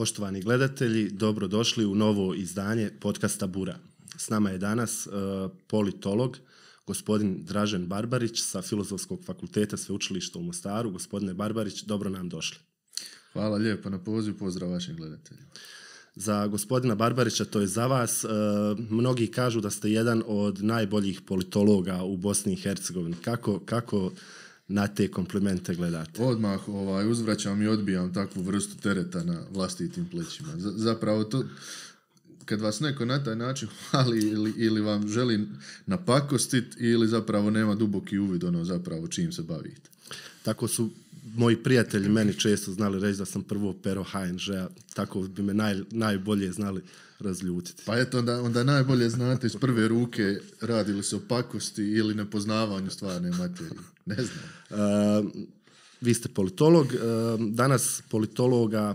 Poštovani gledatelji, dobrodošli u novo izdanje podcasta Bura. S nama je danas e, politolog, gospodin Dražen Barbarić sa Filozofskog fakulteta Sveučilišta u Mostaru. Gospodine Barbarić, dobro nam došli. Hvala lijepo na poziv, pozdrav vašim gledateljima. Za gospodina Barbarića, to je za vas. E, mnogi kažu da ste jedan od najboljih politologa u Bosni i Hercegovini. kako na te komplimente gledate? Odmah ovaj, uzvraćam i odbijam takvu vrstu tereta na vlastitim plećima. zapravo to, kad vas neko na taj način hvali ili, ili vam želi napakostit ili zapravo nema duboki uvid ono zapravo čim se bavite. Tako su moji prijatelji meni često znali reći da sam prvo pero HNG-a, tako bi me naj, najbolje znali razljutiti. Pa eto, onda, najbolje znate iz prve ruke radi li se o pakosti ili nepoznavanju stvarne materije. Ne znam. Ehm, vi ste politolog. Ehm, danas politologa,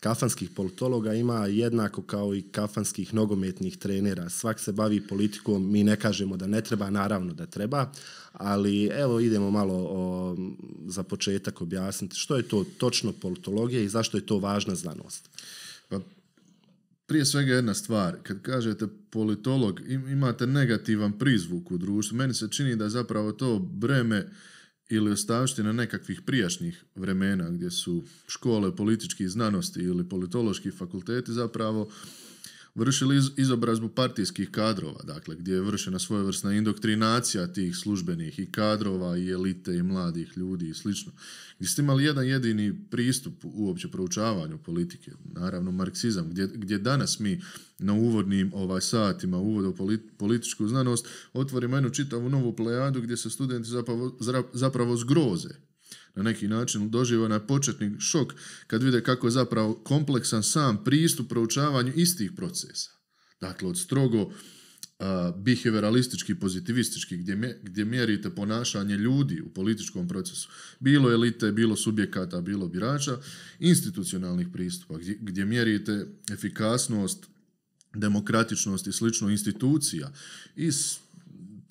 kafanskih politologa ima jednako kao i kafanskih nogometnih trenera. Svak se bavi politikom, mi ne kažemo da ne treba, naravno da treba, ali evo idemo malo za početak objasniti što je to točno politologija i zašto je to važna znanost. Pa prije svega jedna stvar, kad kažete politolog, imate negativan prizvuk u društvu. Meni se čini da je zapravo to breme ili na nekakvih prijašnjih vremena gdje su škole političkih znanosti ili politološki fakulteti zapravo vršili iz, izobrazbu partijskih kadrova, dakle gdje je vršena svojevrsna indoktrinacija tih službenih i kadrova i elite i mladih ljudi i slično. Gdje ste imali jedan jedini pristup uopće proučavanju politike, naravno marksizam, gdje, gdje danas mi na uvodnim ovaj, satima uvoda u političku znanost otvorimo jednu čitavu novu plejadu gdje se studenti zapravo, zapravo zgroze na neki način doživa na početni šok kad vide kako je zapravo kompleksan sam pristup proučavanju istih procesa. Dakle, od strogo behavioralistički, pozitivistički, gdje, gdje mjerite ponašanje ljudi u političkom procesu, bilo elite, bilo subjekata, bilo birača, institucionalnih pristupa, gdje, mjerite efikasnost, demokratičnost i slično institucija iz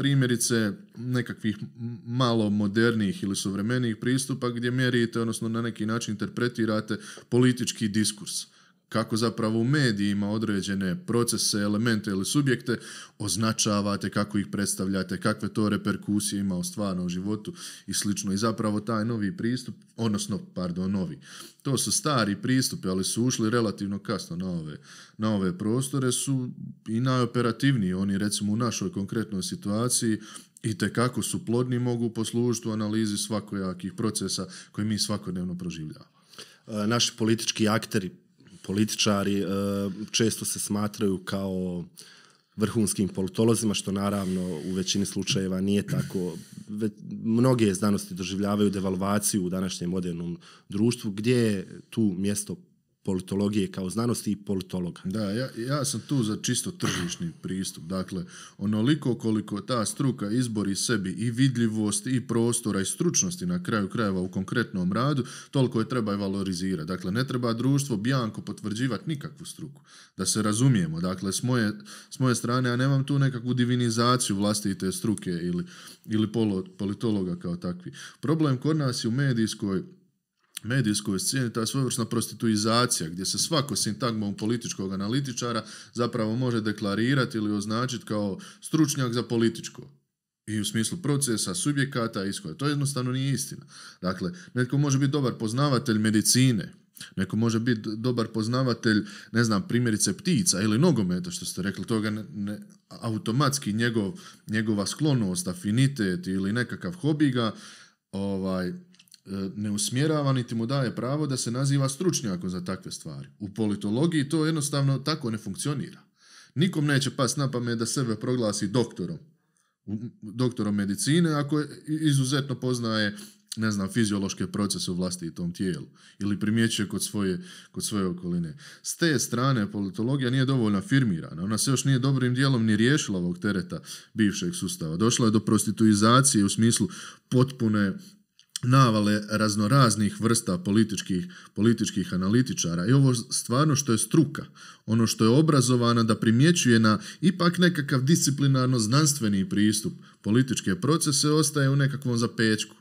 primjerice nekakvih malo modernijih ili suvremenijih pristupa gdje mjerite, odnosno na neki način interpretirate politički diskurs kako zapravo u medijima određene procese, elemente ili subjekte označavate, kako ih predstavljate, kakve to reperkusije ima u stvarnom životu i slično. I zapravo taj novi pristup, odnosno, pardon, novi. To su stari pristupi, ali su ušli relativno kasno na ove, prostore, su i najoperativniji. Oni, recimo, u našoj konkretnoj situaciji i te kako su plodni mogu poslužiti u analizi svakojakih procesa koje mi svakodnevno proživljavamo. E, naši politički akteri političari e, često se smatraju kao vrhunskim politolozima, što naravno u većini slučajeva nije tako. Mnoge znanosti doživljavaju devalvaciju u današnjem modernom društvu. Gdje je tu mjesto politologije kao znanosti i politologa. Da, ja, ja sam tu za čisto tržišni pristup. Dakle, onoliko koliko ta struka izbori sebi i vidljivost i prostora i stručnosti na kraju krajeva u konkretnom radu, toliko je treba i valorizirati. Dakle, ne treba društvo bjanko potvrđivati nikakvu struku. Da se razumijemo. Dakle, s moje, s moje strane ja nemam tu nekakvu divinizaciju vlastite struke ili, ili politologa kao takvi. Problem kod nas je u medijskoj medijskoj sceni ta svojevrsna prostituizacija gdje se svako sintagmom političkog analitičara zapravo može deklarirati ili označiti kao stručnjak za političko. I u smislu procesa, subjekata, ishoda. To jednostavno nije istina. Dakle, netko može biti dobar poznavatelj medicine, Neko može biti dobar poznavatelj, ne znam, primjerice ptica ili nogometa, što ste rekli, toga ne, automatski njegov, njegova sklonost, afinitet ili nekakav hobiga ovaj, E, ne usmjerava niti mu daje pravo da se naziva stručnjakom za takve stvari. U politologiji to jednostavno tako ne funkcionira. Nikom neće pas na pamet da sebe proglasi doktorom, doktorom medicine ako izuzetno poznaje ne znam, fiziološke procese u tom tijelu ili primjećuje kod svoje, kod svoje okoline. S te strane politologija nije dovoljno afirmirana. Ona se još nije dobrim dijelom ni riješila ovog tereta bivšeg sustava. Došla je do prostituizacije u smislu potpune navale raznoraznih vrsta političkih, političkih analitičara i ovo stvarno što je struka, ono što je obrazovana da primjećuje na ipak nekakav disciplinarno znanstveni pristup političke procese ostaje u nekakvom zapećku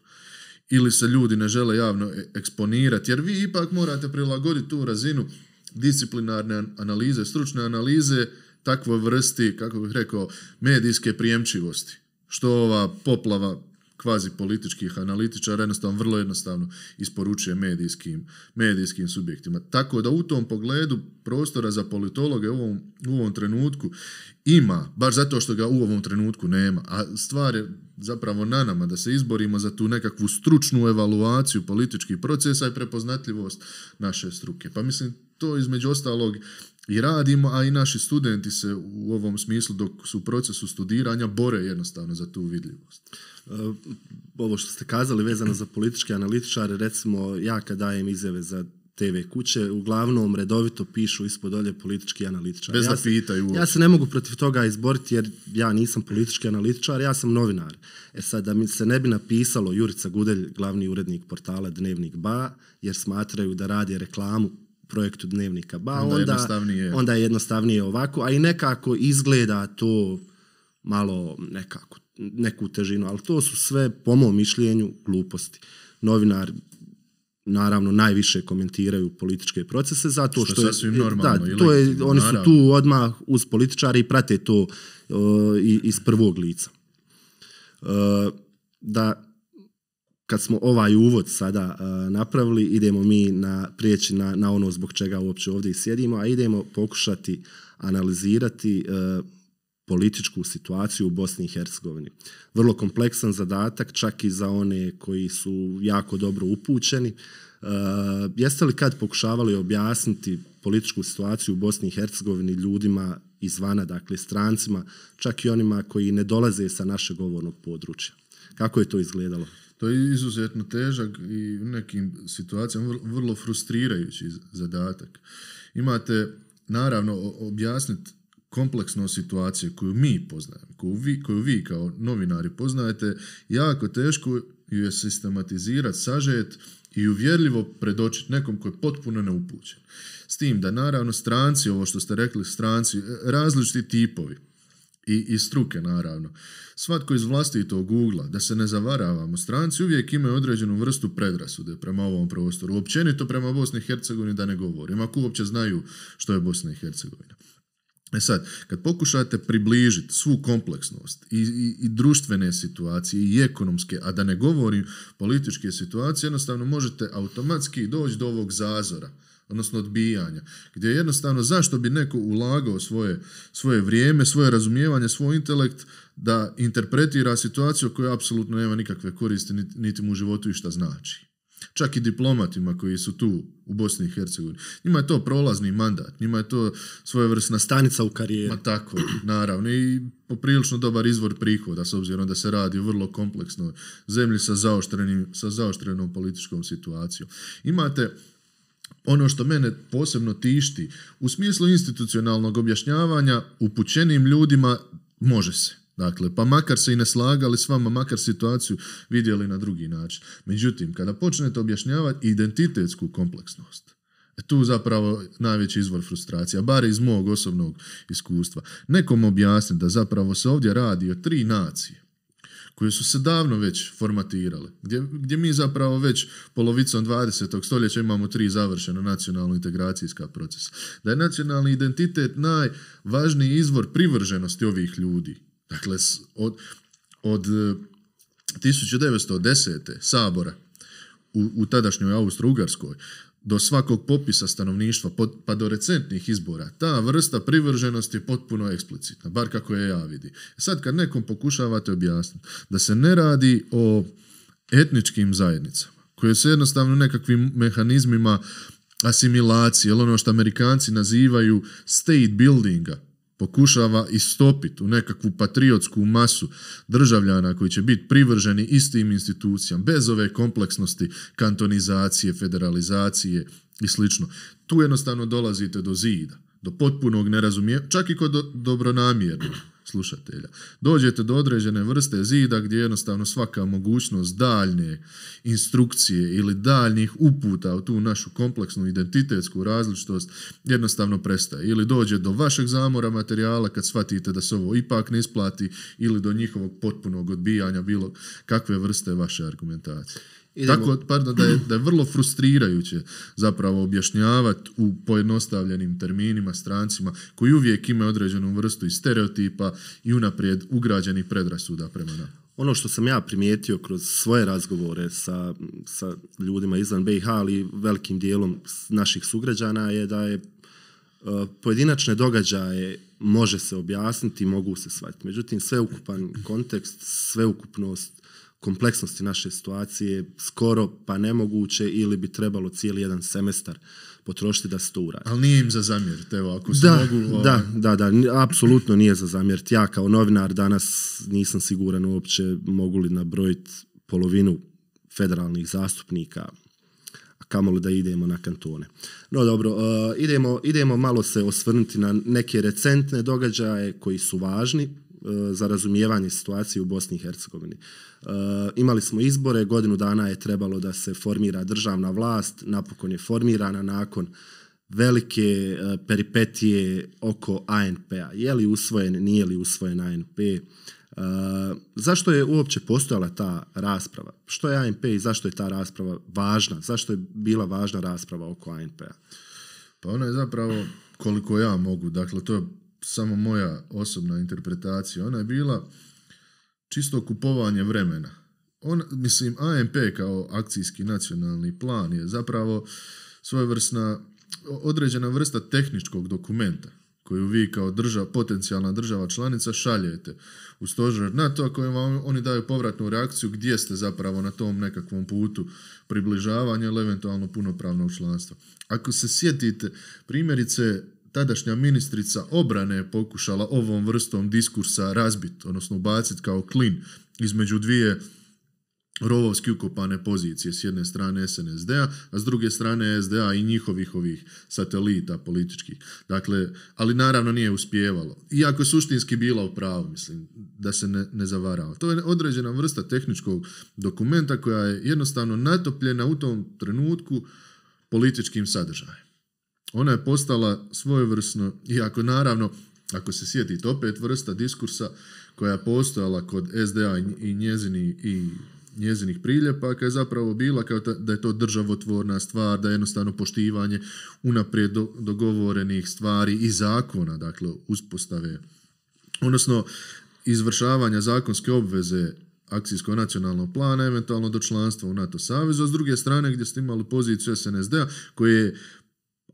ili se ljudi ne žele javno e, eksponirati jer vi ipak morate prilagoditi tu razinu disciplinarne analize, stručne analize takvoj vrsti, kako bih rekao, medijske prijemčivosti. Što ova poplava kvazi političkih analitičara jednostavno vrlo jednostavno isporučuje medijskim, medijskim subjektima. Tako da u tom pogledu prostora za politologe u ovom, u ovom trenutku ima, baš zato što ga u ovom trenutku nema, a stvar je zapravo na nama da se izborimo za tu nekakvu stručnu evaluaciju političkih procesa i prepoznatljivost naše struke. Pa mislim, to između ostalog i radimo, a i naši studenti se u ovom smislu dok su u procesu studiranja bore jednostavno za tu vidljivost ovo što ste kazali vezano za političke analitičare, recimo ja kad dajem izjave za TV kuće, uglavnom redovito pišu ispod dolje politički analitičar. Bez ja se, pitaju. Ja se ne mogu protiv toga izboriti jer ja nisam politički analitičar, ja sam novinar. E sad, da mi se ne bi napisalo Jurica Gudelj, glavni urednik portala Dnevnik Ba, jer smatraju da radi reklamu projektu Dnevnika Ba, onda, onda je jednostavnije ovako, a i nekako izgleda to malo nekako neku težinu, ali to su sve, po mom mišljenju, gluposti. Novinari naravno najviše komentiraju političke procese zato što, što je sasvim normalno da, to je oni su tu odmah uz političari i prate to uh, iz prvog lica. Uh, da kad smo ovaj uvod sada uh, napravili idemo mi na prijeći na, na ono zbog čega uopće ovdje sjedimo, a idemo pokušati analizirati političku situaciju u Bosni i Hercegovini. Vrlo kompleksan zadatak, čak i za one koji su jako dobro upućeni. E, jeste li kad pokušavali objasniti političku situaciju u Bosni i Hercegovini ljudima izvana, dakle strancima, čak i onima koji ne dolaze sa našeg govornog područja? Kako je to izgledalo? To je izuzetno težak i u nekim situacijama vrlo frustrirajući zadatak. Imate, naravno, objasniti kompleksno situacije koju mi poznajemo, koju vi, koju vi kao novinari poznajete, jako teško ju je sistematizirati, sažet i uvjerljivo predočiti nekom koji je potpuno neupućen. S tim da naravno stranci, ovo što ste rekli, stranci, e, različiti tipovi, i, i struke naravno. Svatko iz vlastitog ugla, da se ne zavaravamo, stranci uvijek imaju određenu vrstu predrasude prema ovom prostoru, općenito prema Bosni i Hercegovini da ne govorim, ako uopće znaju što je Bosna i Hercegovina. E sad, kad pokušate približiti svu kompleksnost i, i, društvene situacije i ekonomske, a da ne govorim političke situacije, jednostavno možete automatski doći do ovog zazora, odnosno odbijanja, gdje jednostavno zašto bi neko ulagao svoje, svoje vrijeme, svoje razumijevanje, svoj intelekt da interpretira situaciju koja apsolutno nema nikakve koristi niti, niti mu u životu išta znači čak i diplomatima koji su tu u Bosni i Hercegovini. Njima je to prolazni mandat, njima je to svojevrsna stanica u karijeri. Ma tako, naravno i poprilično dobar izvor prihoda s obzirom da se radi o vrlo kompleksnoj zemlji sa sa zaoštrenom političkom situacijom. Imate ono što mene posebno tišti u smislu institucionalnog objašnjavanja upućenim ljudima može se Dakle, pa makar se i ne slagali s vama, makar situaciju vidjeli na drugi način. Međutim, kada počnete objašnjavati identitetsku kompleksnost, e, tu zapravo najveći izvor frustracija, bar iz mog osobnog iskustva. Nekom objasniti da zapravo se ovdje radi o tri nacije koje su se davno već formatirale, gdje, gdje mi zapravo već polovicom 20. stoljeća imamo tri završena nacionalno integracijska procesa. Da je nacionalni identitet najvažniji izvor privrženosti ovih ljudi Dakle, od, od 1910. E, sabora u, u tadašnjoj Austro-Ugarskoj do svakog popisa stanovništva pa do recentnih izbora, ta vrsta privrženosti je potpuno eksplicitna, bar kako je ja vidi. Sad kad nekom pokušavate objasniti da se ne radi o etničkim zajednicama, koje se jednostavno nekakvim mehanizmima asimilacije, ili ono što amerikanci nazivaju state buildinga, pokušava istopiti u nekakvu patriotsku masu državljana koji će biti privrženi istim institucijama, bez ove kompleksnosti kantonizacije, federalizacije i slično. Tu jednostavno dolazite do zida, do potpunog nerazumijevanja, čak i kod dobronamjernog slušatelja. Dođete do određene vrste zida gdje jednostavno svaka mogućnost daljnje instrukcije ili daljnih uputa u tu našu kompleksnu identitetsku različitost jednostavno prestaje. Ili dođe do vašeg zamora materijala kad shvatite da se ovo ipak ne isplati ili do njihovog potpunog odbijanja bilo kakve vrste vaše argumentacije. I Tako, pardon, da je, da je vrlo frustrirajuće zapravo objašnjavati u pojednostavljenim terminima strancima koji uvijek imaju određenu vrstu i stereotipa i unaprijed ugrađeni predrasuda prema nama. Ono što sam ja primijetio kroz svoje razgovore sa, sa ljudima izvan BiH, ali velikim dijelom naših sugrađana je da je e, pojedinačne događaje može se objasniti i mogu se shvatiti. Međutim, sveukupan kontekst, sveukupnost kompleksnosti naše situacije skoro pa nemoguće ili bi trebalo cijeli jedan semestar potrošiti da se to uradi. Ali nije im za zamjeriti, evo, ako se da, mogu... Da, ovaj. da, da, apsolutno nije za zamjeriti. Ja kao novinar danas nisam siguran uopće mogu li nabrojiti polovinu federalnih zastupnika a kamoli da idemo na kantone. No dobro, e, idemo, idemo malo se osvrnuti na neke recentne događaje koji su važni E, za razumijevanje situacije u Bosni i Hercegovini. E, imali smo izbore, godinu dana je trebalo da se formira državna vlast, napokon je formirana nakon velike e, peripetije oko ANP-a. Je li usvojen, nije li usvojen ANP? Zašto je uopće postojala ta rasprava? Što je ANP i zašto je ta rasprava važna? Zašto je bila važna rasprava oko ANP-a? Pa ona je zapravo koliko ja mogu, dakle to je samo moja osobna interpretacija, ona je bila čisto kupovanje vremena. On, mislim, AMP kao akcijski nacionalni plan je zapravo svojevrsna određena vrsta tehničkog dokumenta koju vi kao država, potencijalna država članica šaljete u stožer NATO kojem vam oni daju povratnu reakciju gdje ste zapravo na tom nekakvom putu približavanja ili eventualno punopravnog članstva. Ako se sjetite primjerice tadašnja ministrica obrane je pokušala ovom vrstom diskursa razbit, odnosno ubaciti kao klin između dvije rovovski ukopane pozicije s jedne strane SNSD-a, a s druge strane SDA i njihovih ovih satelita političkih. Dakle, ali naravno nije uspijevalo. Iako je suštinski bila u pravu, mislim, da se ne, ne zavarao. To je određena vrsta tehničkog dokumenta koja je jednostavno natopljena u tom trenutku političkim sadržajem. Ona je postala svojevrsno, iako naravno, ako se sjetite opet vrsta diskursa koja je postojala kod SDA i, njezini, i njezinih priljepaka je zapravo bila kao da je to državotvorna stvar, da je jednostavno poštivanje unaprijed dogovorenih stvari i zakona, dakle uspostave, odnosno izvršavanja zakonske obveze akcijsko nacionalnog plana, eventualno do članstva u NATO savezu, a s druge strane gdje ste imali poziciju SNSD-a koji je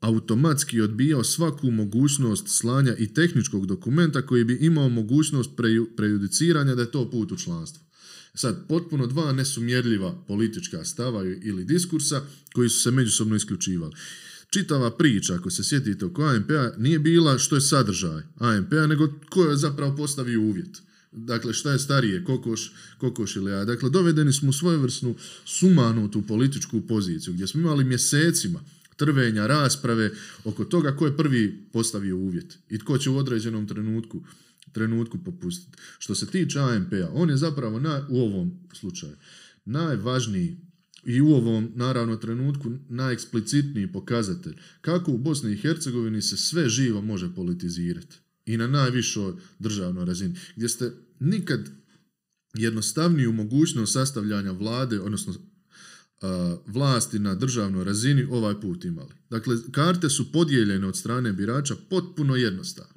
automatski odbijao svaku mogućnost slanja i tehničkog dokumenta koji bi imao mogućnost prejudiciranja da je to put u članstvo. Sad, potpuno dva nesumjerljiva politička stava ili diskursa koji su se međusobno isključivali. Čitava priča, ako se sjetite oko AMP-a, nije bila što je sadržaj AMP-a, nego ko je zapravo postavio uvjet. Dakle, šta je starije, kokoš, kokoš ili ja. Dakle, dovedeni smo u svojevrsnu sumanutu političku poziciju, gdje smo imali mjesecima trvenja, rasprave oko toga ko je prvi postavio uvjet i tko će u određenom trenutku trenutku popustiti. Što se tiče AMP-a, on je zapravo na u ovom slučaju najvažniji i u ovom naravno trenutku najeksplicitniji pokazatelj kako u Bosni i Hercegovini se sve živo može politizirati i na najvišoj državnoj razini gdje ste nikad jednostavniju mogućnost sastavljanja vlade, odnosno vlasti na državnoj razini ovaj put imali. Dakle, karte su podijeljene od strane birača potpuno jednostavno.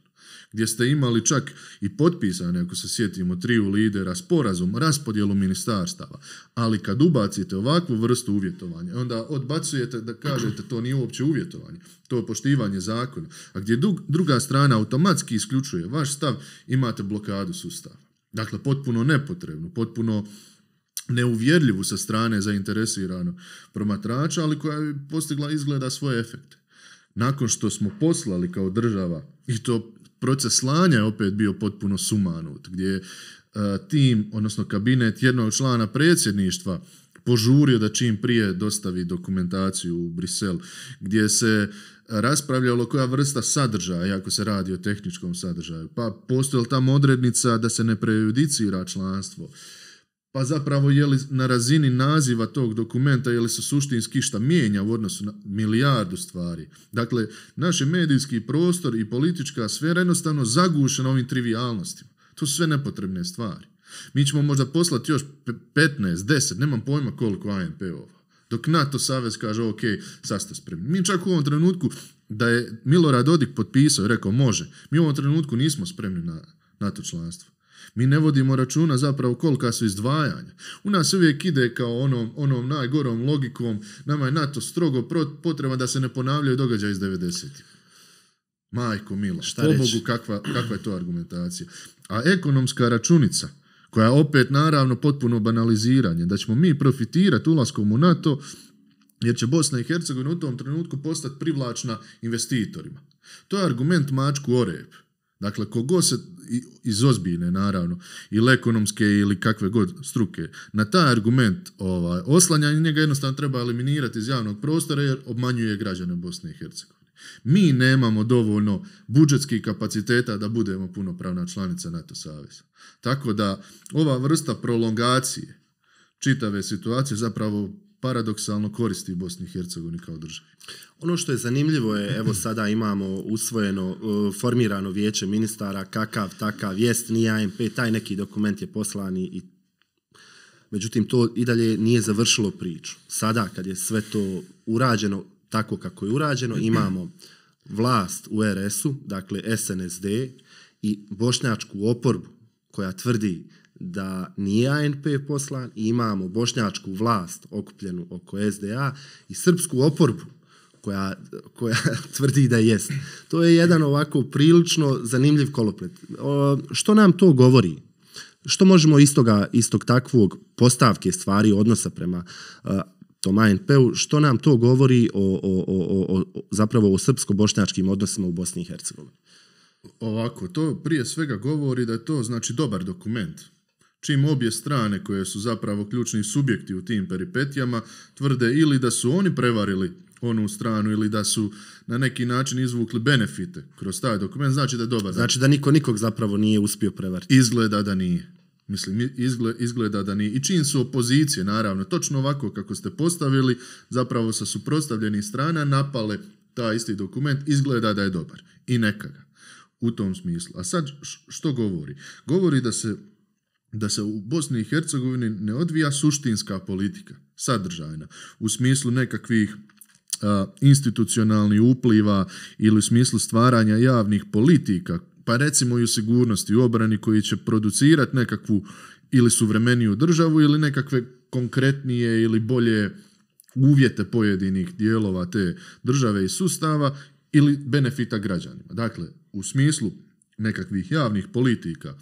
Gdje ste imali čak i potpisane, ako se sjetimo, triju lidera, sporazum, raspodjelu ministarstava. Ali kad ubacite ovakvu vrstu uvjetovanja, onda odbacujete da kažete to nije uopće uvjetovanje, to je poštivanje zakona. A gdje druga strana automatski isključuje vaš stav, imate blokadu sustava. Dakle, potpuno nepotrebno, potpuno neuvjerljivu sa strane zainteresirano promatrača, ali koja bi postigla izgleda svoje efekte. Nakon što smo poslali kao država, i to proces slanja je opet bio potpuno sumanut, gdje je tim, odnosno kabinet jednog člana predsjedništva požurio da čim prije dostavi dokumentaciju u Brisel, gdje se raspravljalo koja vrsta sadržaja, ako se radi o tehničkom sadržaju, pa postoji li tamo odrednica da se ne prejudicira članstvo, pa zapravo je li na razini naziva tog dokumenta je li se suštinski šta mijenja u odnosu na milijardu stvari. Dakle, naš medijski prostor i politička sfera jednostavno zagušena ovim trivialnostima. To su sve nepotrebne stvari. Mi ćemo možda poslati još 15, 10, nemam pojma koliko anp Dok NATO savez kaže, ok, sad ste spremni. Mi čak u ovom trenutku, da je Milorad Odik potpisao i rekao, može, mi u ovom trenutku nismo spremni na NATO članstvo. Mi ne vodimo računa zapravo kolika su izdvajanja. U nas uvijek ide kao onom, onom najgorom logikom, nama je NATO strogo potreba da se ne ponavljaju događaj iz 90. Majko mila, Šta pobogu kakva, kakva je to argumentacija. A ekonomska računica, koja je opet naravno potpuno banaliziranje, da ćemo mi profitirati ulaskom u NATO, jer će Bosna i Hercegovina u tom trenutku postati privlačna investitorima. To je argument mačku orep. Dakle, kogo se iz ozbiljne, naravno, ili ekonomske ili kakve god struke, na taj argument ovaj, oslanja njega jednostavno treba eliminirati iz javnog prostora jer obmanjuje građane Bosne i Hercegovine. Mi nemamo dovoljno budžetskih kapaciteta da budemo punopravna članica NATO saveza. Tako da ova vrsta prolongacije čitave situacije zapravo paradoksalno koristi Bosni i Hercegovini kao državi. Ono što je zanimljivo je, evo sada imamo usvojeno, e, formirano vijeće ministara, kakav takav jest, nije AMP, taj neki dokument je poslani i međutim to i dalje nije završilo priču. Sada kad je sve to urađeno tako kako je urađeno, imamo vlast u RS-u, dakle SNSD i bošnjačku oporbu koja tvrdi da nije ANP poslan i imamo bošnjačku vlast okupljenu oko SDA i srpsku oporbu koja, koja tvrdi da jest. To je jedan ovako prilično zanimljiv koloplet. što nam to govori? Što možemo istoga, istog takvog postavke stvari odnosa prema a, tom ANP-u, što nam to govori o, o, o, o zapravo o srpsko-bošnjačkim odnosima u Bosni i Hercegovini? Ovako, to prije svega govori da je to znači dobar dokument čim obje strane koje su zapravo ključni subjekti u tim peripetijama tvrde ili da su oni prevarili onu stranu ili da su na neki način izvukli benefite kroz taj dokument, znači da je dobar. Znači da niko nikog zapravo nije uspio prevariti. Izgleda da nije. Mislim, izgleda da nije. I čim su opozicije, naravno, točno ovako kako ste postavili, zapravo sa suprotstavljenih strana napale taj isti dokument, izgleda da je dobar. I neka ga. U tom smislu. A sad što govori? Govori da se da se u Bosni i Hercegovini ne odvija suštinska politika, sadržajna, u smislu nekakvih institucionalnih upliva ili u smislu stvaranja javnih politika, pa recimo i u sigurnosti, u obrani koji će producirati nekakvu ili suvremeniju državu ili nekakve konkretnije ili bolje uvjete pojedinih dijelova te države i sustava ili benefita građanima. Dakle, u smislu nekakvih javnih politika,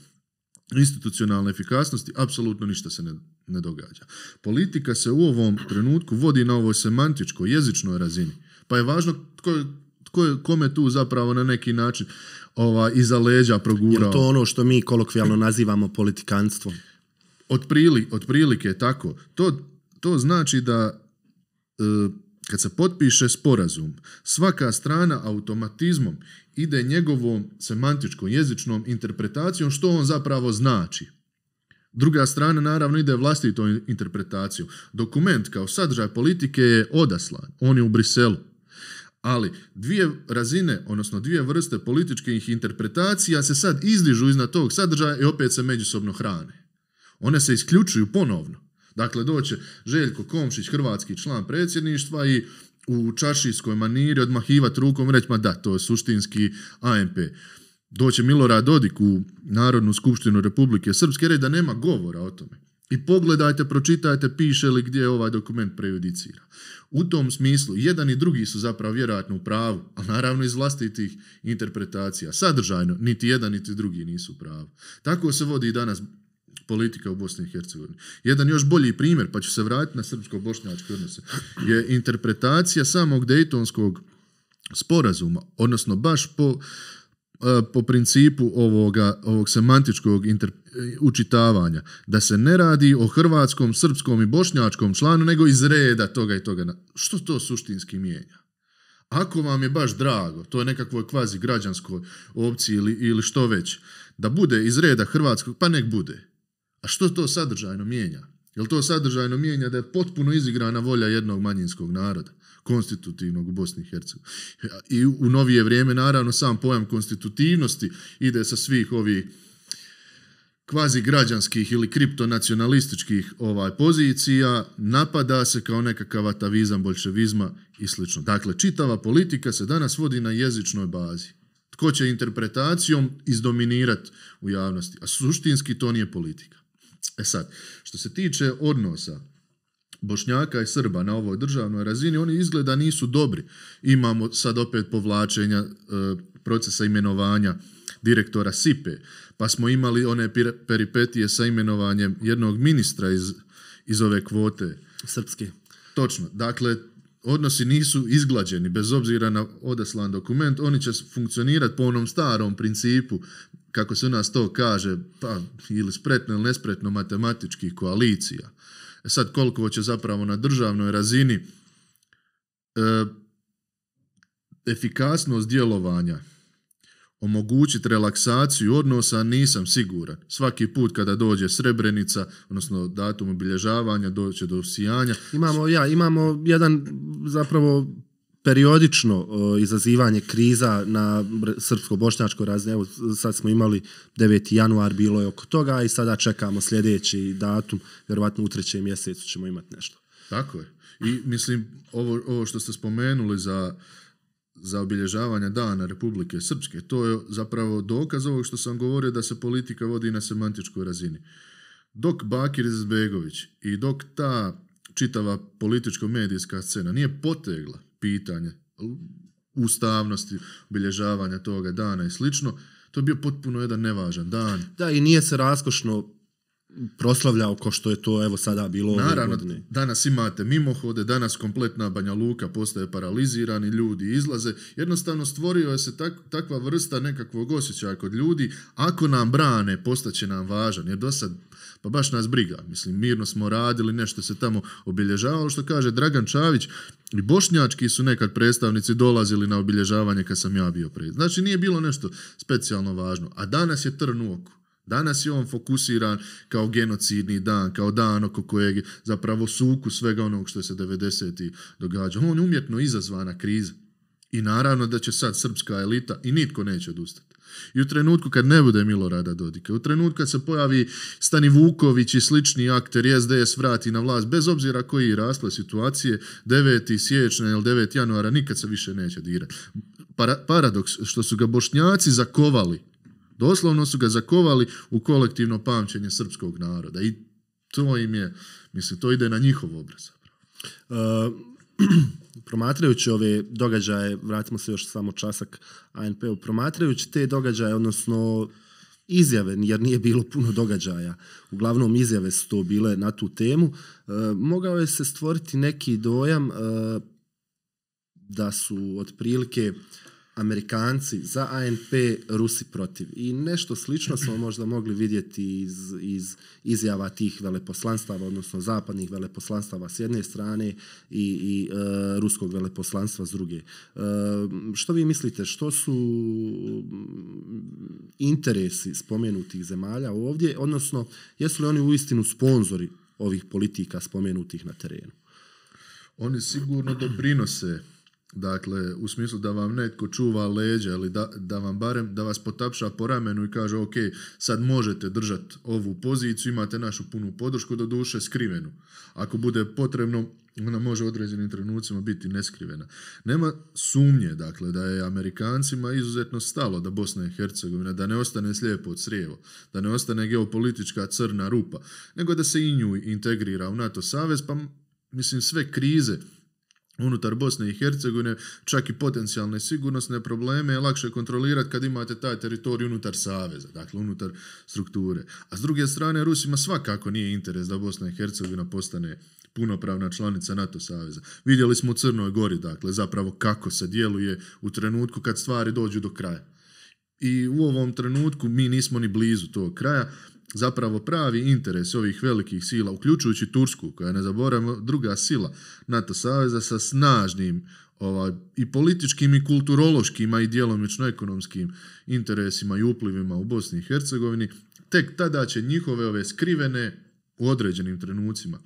institucionalne efikasnosti apsolutno ništa se ne, događa. Politika se u ovom trenutku vodi na ovoj semantičkoj, jezičnoj razini. Pa je važno tko je kome tu zapravo na neki način ova, iza leđa progurao. Je to ono što mi kolokvijalno nazivamo politikanstvom? Otprilike, je tako. To, znači da e, kad se potpiše sporazum, svaka strana automatizmom ide njegovom semantičkom jezičnom interpretacijom što on zapravo znači. Druga strana naravno ide vlastitom interpretacijom. Dokument kao sadržaj politike je odaslan, on je u Briselu. Ali dvije razine, odnosno dvije vrste političkih interpretacija se sad izdižu iznad tog sadržaja i opet se međusobno hrane. One se isključuju ponovno. Dakle, doće Željko Komšić, hrvatski član predsjedništva i u čašijskoj maniri odmahivati rukom i reći, ma da, to je suštinski AMP. Doće Milorad Dodik u Narodnu skupštinu Republike Srpske reći da nema govora o tome. I pogledajte, pročitajte, piše li gdje ovaj dokument prejudicira. U tom smislu, jedan i drugi su zapravo vjerojatno u pravu, a naravno iz vlastitih interpretacija. Sadržajno, niti jedan, niti drugi nisu u pravu. Tako se vodi i danas politika u Bosni i Hercegovini. Jedan još bolji primjer, pa ću se vratiti na srpsko-bošnjačke odnose, je interpretacija samog Dejtonskog sporazuma, odnosno baš po, e, po principu ovoga, ovog semantičkog učitavanja, da se ne radi o hrvatskom, srpskom i bošnjačkom članu, nego iz reda toga i toga. Što to suštinski mijenja? Ako vam je baš drago, to je nekakvoj kvazi građanskoj opciji ili, ili što već, da bude iz reda hrvatskog, pa nek bude što to sadržajno mijenja? Jel to sadržajno mijenja da je potpuno izigrana volja jednog manjinskog naroda, konstitutivnog u Bosni i Hercegovini. I u novije vrijeme, naravno, sam pojam konstitutivnosti ide sa svih ovih kvazi građanskih ili kriptonacionalističkih ovaj pozicija napada se kao nekakav atavizam bolševizma i sl. Dakle, čitava politika se danas vodi na jezičnoj bazi. Tko će interpretacijom izdominirati u javnosti, a suštinski to nije politika. E sad, što se tiče odnosa Bošnjaka i Srba na ovoj državnoj razini, oni izgleda nisu dobri. Imamo sad opet povlačenja e, procesa imenovanja direktora SIPE, pa smo imali one peripetije sa imenovanjem jednog ministra iz, iz ove kvote. Srpske. Točno. Dakle, odnosi nisu izglađeni, bez obzira na odaslan dokument, oni će funkcionirati po onom starom principu kako se u nas to kaže, pa ili spretno ili nespretno matematičkih koalicija. E sad koliko će zapravo na državnoj razini e, efikasnost djelovanja omogućiti relaksaciju odnosa nisam siguran. Svaki put kada dođe Srebrenica, odnosno datum obilježavanja, dođe do sijanja. Imamo, ja, imamo jedan zapravo periodično e, izazivanje kriza na srpsko-bošnjačkoj razini. Evo, sad smo imali 9. januar, bilo je oko toga i sada čekamo sljedeći datum, vjerovatno u trećem mjesecu ćemo imati nešto. Tako je. I mislim, ovo, ovo što ste spomenuli za, za obilježavanje dana Republike Srpske, to je zapravo dokaz ovog što sam govorio da se politika vodi na semantičkoj razini. Dok Bakir Zbegović i dok ta čitava političko-medijska scena nije potegla pitanje ustavnosti, obilježavanja toga dana i slično. To je bio potpuno jedan nevažan dan. Da, i nije se raskošno proslavljao ko što je to evo sada bilo Naravno, godine. danas imate mimohode, danas kompletna Banja Luka postaje paralizirani, ljudi izlaze. Jednostavno stvorio je se takva vrsta nekakvog osjećaja kod ljudi. Ako nam brane, postaće nam važan. Jer do sad pa baš nas briga. Mislim, mirno smo radili, nešto se tamo obilježavalo, što kaže Dragan Čavić, i bošnjački su nekad predstavnici dolazili na obilježavanje kad sam ja bio pred. Znači, nije bilo nešto specijalno važno, a danas je trn u oku. Danas je on fokusiran kao genocidni dan, kao dan oko kojeg je zapravo suku svega onog što se 90. događa. On je umjetno izazvana kriza. I naravno da će sad srpska elita i nitko neće odustati. I u trenutku kad ne bude Milorada Dodika, u trenutku kad se pojavi Stani Vuković i slični akter i SDS vrati na vlast, bez obzira koji je rasle situacije, 9. siječnja ili 9. januara nikad se više neće dirati. paradoks što su ga bošnjaci zakovali, doslovno su ga zakovali u kolektivno pamćenje srpskog naroda i to im je, mislim, to ide na njihov obraz. promatrajući ove događaje, vratimo se još samo časak ANP-u, promatrajući te događaje, odnosno izjave, jer nije bilo puno događaja, uglavnom izjave su to bile na tu temu, e, mogao je se stvoriti neki dojam e, da su otprilike Amerikanci za ANP, Rusi protiv. I nešto slično smo možda mogli vidjeti iz, iz izjava tih veleposlanstava, odnosno zapadnih veleposlanstava s jedne strane i, i e, ruskog veleposlanstva s druge. E, što vi mislite, što su mm, interesi spomenutih zemalja ovdje, odnosno jesu li oni uistinu sponzori ovih politika spomenutih na terenu? Oni sigurno doprinose Dakle, u smislu da vam netko čuva leđa ili da, da, vam barem, da vas potapša po ramenu i kaže ok, sad možete držati ovu poziciju, imate našu punu podršku, do duše skrivenu. Ako bude potrebno, ona može u određenim trenucima biti neskrivena. Nema sumnje, dakle, da je Amerikancima izuzetno stalo da Bosna i Hercegovina, da ne ostane slijepo od srijevo, da ne ostane geopolitička crna rupa, nego da se i nju integrira u NATO savez, pa mislim sve krize unutar Bosne i Hercegovine, čak i potencijalne sigurnosne probleme je lakše kontrolirati kad imate taj teritorij unutar Saveza, dakle unutar strukture. A s druge strane, Rusima svakako nije interes da Bosna i Hercegovina postane punopravna članica NATO saveza. Vidjeli smo u Crnoj Gori, dakle, zapravo kako se djeluje u trenutku kad stvari dođu do kraja. I u ovom trenutku mi nismo ni blizu tog kraja. Zapravo pravi interes ovih velikih sila, uključujući Tursku, koja je, ne zaboravimo, druga sila NATO saveza sa snažnim ovaj, i političkim i kulturološkim, i djelomično ekonomskim interesima i uplivima u Bosni i Hercegovini, tek tada će njihove ove skrivene u određenim trenucima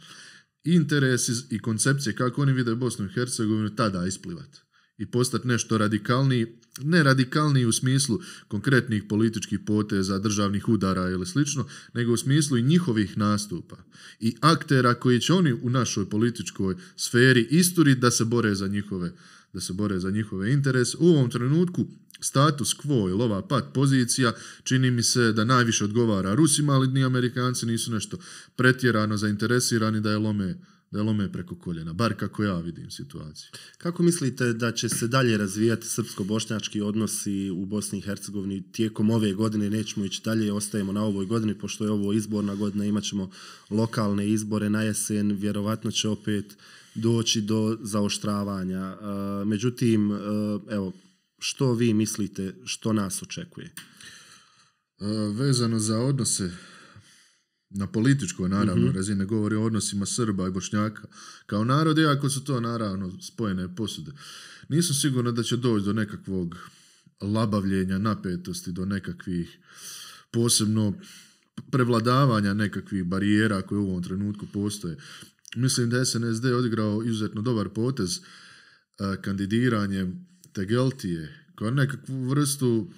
interesi i koncepcije kako oni vide Bosnu i Hercegovinu tada isplivati i postati nešto radikalniji, ne radikalniji u smislu konkretnih političkih poteza, državnih udara ili slično, nego u smislu i njihovih nastupa i aktera koji će oni u našoj političkoj sferi isturi da se bore za njihove da se bore za njihove interese. U ovom trenutku status quo ili ova pat pozicija čini mi se da najviše odgovara Rusima, ali ni Amerikanci nisu nešto pretjerano zainteresirani da je lome je lome preko koljena, bar kako ja vidim situaciju. Kako mislite da će se dalje razvijati srpsko-bošnjački odnosi u Bosni i Hercegovini tijekom ove godine? Nećemo ići dalje, ostajemo na ovoj godini, pošto je ovo izborna godina, imat ćemo lokalne izbore na jesen, vjerovatno će opet doći do zaoštravanja. E, međutim, e, evo, što vi mislite, što nas očekuje? E, vezano za odnose na političkoj naravno mm govori o odnosima Srba i Bošnjaka kao narod, iako su to naravno spojene posude. Nisam siguran da će doći do nekakvog labavljenja, napetosti, do nekakvih posebno prevladavanja nekakvih barijera koje u ovom trenutku postoje. Mislim da je SNSD odigrao izuzetno dobar potez e, kandidiranjem Tegeltije, koja nekakvu vrstu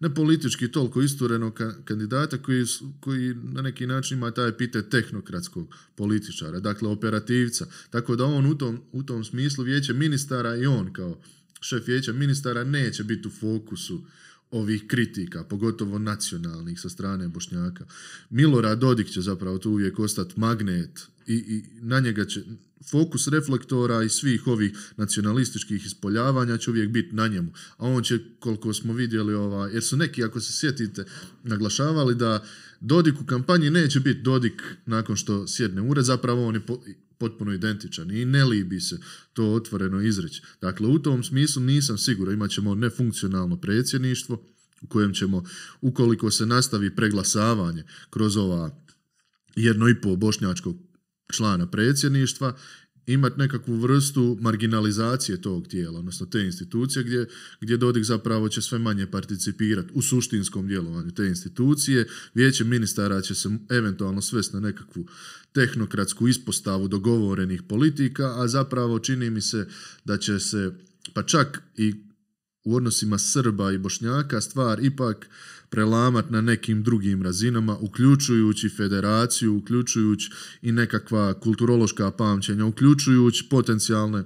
ne politički toliko isturenog kandidata koji, koji na neki način ima taj epitet tehnokratskog političara, dakle operativca. Tako da on u tom, u tom smislu vijeće ministara i on kao šef vijeća ministara neće biti u fokusu ovih kritika, pogotovo nacionalnih sa strane Bošnjaka. Milorad Dodik će zapravo tu uvijek ostati magnet i, i na njega će fokus reflektora i svih ovih nacionalističkih ispoljavanja će uvijek biti na njemu. A on će, koliko smo vidjeli, ova, jer su neki, ako se sjetite, naglašavali da Dodik u kampanji neće biti Dodik nakon što sjedne ured, zapravo on je po, potpuno identičan i ne libi se to otvoreno izreći. Dakle, u tom smislu nisam siguran, imat ćemo nefunkcionalno predsjedništvo u kojem ćemo, ukoliko se nastavi preglasavanje kroz ova jedno i po bošnjačkog člana predsjedništva imati nekakvu vrstu marginalizacije tog tijela, odnosno te institucije gdje, gdje Dodik zapravo će sve manje participirati u suštinskom djelovanju te institucije. Vijeće ministara će se eventualno svesti na nekakvu tehnokratsku ispostavu dogovorenih politika, a zapravo čini mi se da će se, pa čak i u odnosima Srba i Bošnjaka, stvar ipak prelamati na nekim drugim razinama, uključujući federaciju, uključujući i nekakva kulturološka pamćenja, uključujući potencijalne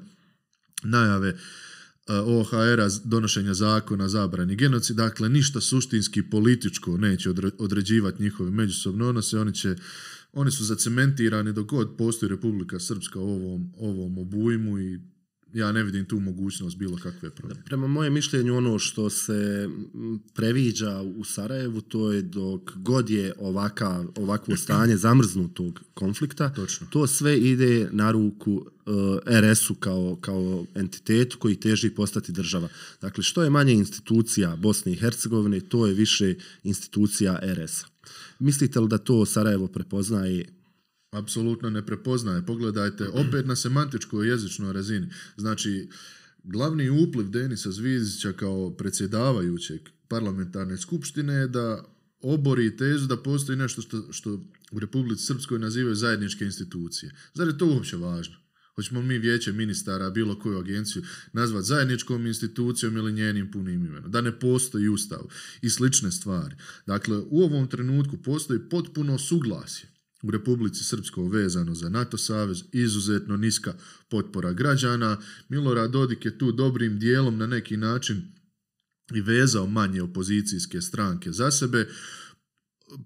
najave e, OHR-a donošenja zakona zabrani genocid, dakle ništa suštinski političko neće određivati njihove međusobne odnose, oni će oni su zacementirani dok god postoji Republika Srpska u ovom, ovom obujmu i ja ne vidim tu mogućnost bilo kakve promjene. Prema mojem mišljenju ono što se previđa u Sarajevu to je dok god je ovaka, ovakvo stanje zamrznutog konflikta, to sve ide na ruku e, RS-u kao, kao entitetu koji teži postati država. Dakle, što je manje institucija Bosne i Hercegovine, to je više institucija RS-a. Mislite li da to Sarajevo prepoznaje apsolutno ne prepoznaje. Pogledajte, opet na semantičkoj jezičnoj razini. Znači, glavni upliv Denisa Zvizića kao predsjedavajućeg parlamentarne skupštine je da obori tezu da postoji nešto što, što u Republici Srpskoj nazivaju zajedničke institucije. Zar je to uopće važno? Hoćemo mi vijeće ministara, bilo koju agenciju, nazvati zajedničkom institucijom ili njenim punim imenom. Da ne postoji ustav i slične stvari. Dakle, u ovom trenutku postoji potpuno suglasje u Republici Srpskoj vezano za NATO savez, izuzetno niska potpora građana. Milorad Dodik je tu dobrim dijelom na neki način i vezao manje opozicijske stranke za sebe.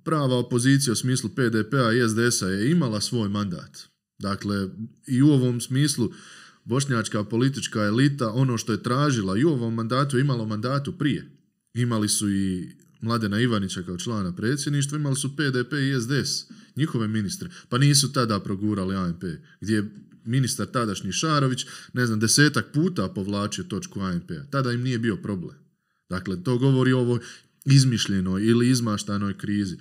Prava opozicija u smislu PDP-a i SDS-a je imala svoj mandat. Dakle, i u ovom smislu bošnjačka politička elita ono što je tražila i u ovom mandatu imalo mandatu prije. Imali su i Mladena Ivanića kao člana predsjedništva, imali su PDP i SDS, njihove ministre. Pa nisu tada progurali AMP, gdje je ministar tadašnji Šarović, ne znam, desetak puta povlačio točku AMP-a. Tada im nije bio problem. Dakle, to govori o ovoj izmišljenoj ili izmaštanoj krizi.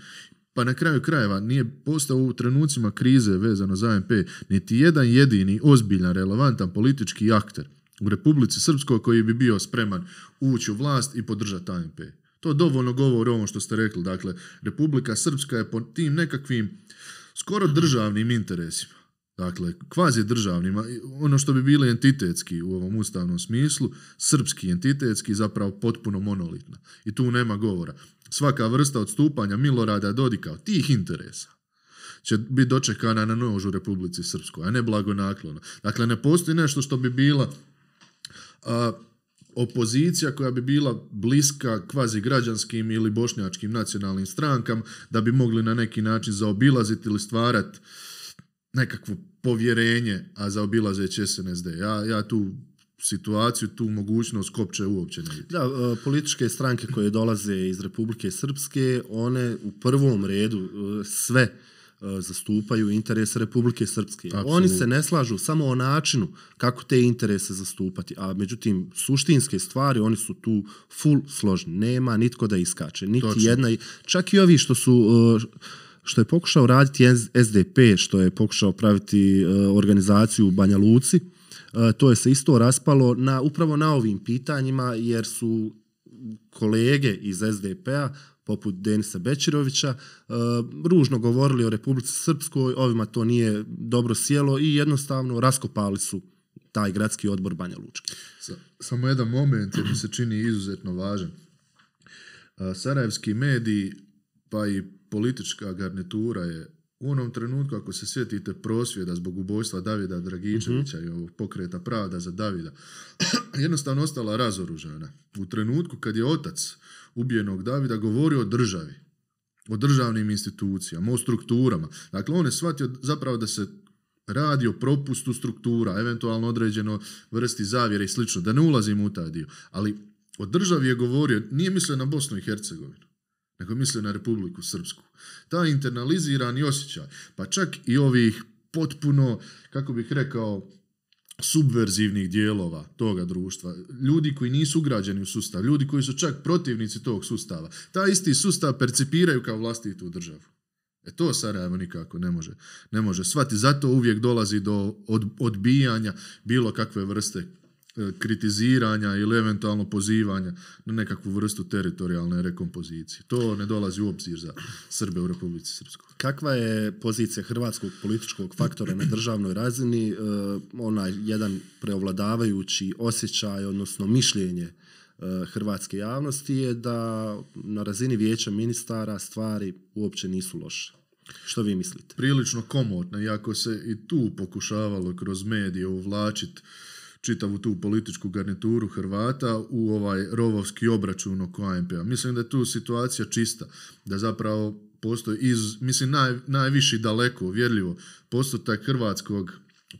Pa na kraju krajeva nije postao u trenucima krize vezano za ANP niti jedan jedini ozbiljan, relevantan politički akter u Republici Srpskoj koji bi bio spreman ući u vlast i podržati ANP. To dovoljno govori o ovom što ste rekli. Dakle, Republika Srpska je po tim nekakvim skoro državnim interesima, dakle, kvazi državnima, ono što bi bile entitetski u ovom ustavnom smislu, srpski entitetski zapravo potpuno monolitna. I tu nema govora. Svaka vrsta odstupanja Milorada Dodika od tih interesa će biti dočekana na nožu Republici Srpskoj, a ne blagonaklono. Dakle, ne postoji nešto što bi bila opozicija koja bi bila bliska kvazi građanskim ili bošnjačkim nacionalnim strankam da bi mogli na neki način zaobilaziti ili stvarati nekakvo povjerenje, a zaobilazeći SNSD. Ja, ja tu situaciju, tu mogućnost kopče uopće ne vidim. Da, e, političke stranke koje dolaze iz Republike Srpske, one u prvom redu e, sve E, zastupaju interese Republike Srpske. Oni se ne slažu samo o načinu kako te interese zastupati, a međutim suštinske stvari oni su tu full složni. Nema nitko da iskače, niti Točno. jedna. Čak i ovi što su e, što je pokušao raditi SDP, što je pokušao praviti e, organizaciju u Banja Luci, to je se isto raspalo na upravo na ovim pitanjima jer su kolege iz SDP-a poput Denisa Bečirovića, e, ružno govorili o Republici Srpskoj, ovima to nije dobro sjelo i jednostavno raskopali su taj gradski odbor Banja Lučki. Samo jedan moment jer mi se čini izuzetno važan. E, sarajevski mediji, pa i politička garnitura je u onom trenutku, ako se sjetite prosvjeda zbog ubojstva Davida Dragičevića mhm. i ovog pokreta Pravda za Davida, jednostavno ostala razoružana. U trenutku kad je otac ubijenog Davida govori o državi, o državnim institucijama, o strukturama. Dakle, on je shvatio zapravo da se radi o propustu struktura, eventualno određeno vrsti zavjere i slično, da ne ulazimo u taj dio. Ali o državi je govorio, nije mislio na Bosnu i Hercegovinu, nego mislio na Republiku Srpsku. Ta internalizirani osjećaj, pa čak i ovih potpuno, kako bih rekao, subverzivnih dijelova toga društva, ljudi koji nisu ugrađeni u sustav, ljudi koji su čak protivnici tog sustava, Ta isti sustav percipiraju kao vlastitu državu. E to Sarajevo nikako ne može, ne može Zato uvijek dolazi do odbijanja bilo kakve vrste E, kritiziranja ili eventualno pozivanja na nekakvu vrstu teritorijalne rekompozicije. To ne dolazi u obzir za Srbe u Republici Srpskoj. Kakva je pozicija hrvatskog političkog faktora na državnoj razini? E, onaj jedan preovladavajući osjećaj, odnosno mišljenje e, hrvatske javnosti je da na razini vijeća ministara stvari uopće nisu loše. Što vi mislite? Prilično komotno, iako se i tu pokušavalo kroz medije uvlačiti čitavu tu političku garnituru Hrvata u ovaj rovovski obračun oko AMP-a. Mislim da je tu situacija čista, da zapravo postoji, iz, mislim naj, najviši daleko, vjerljivo, postotak hrvatskog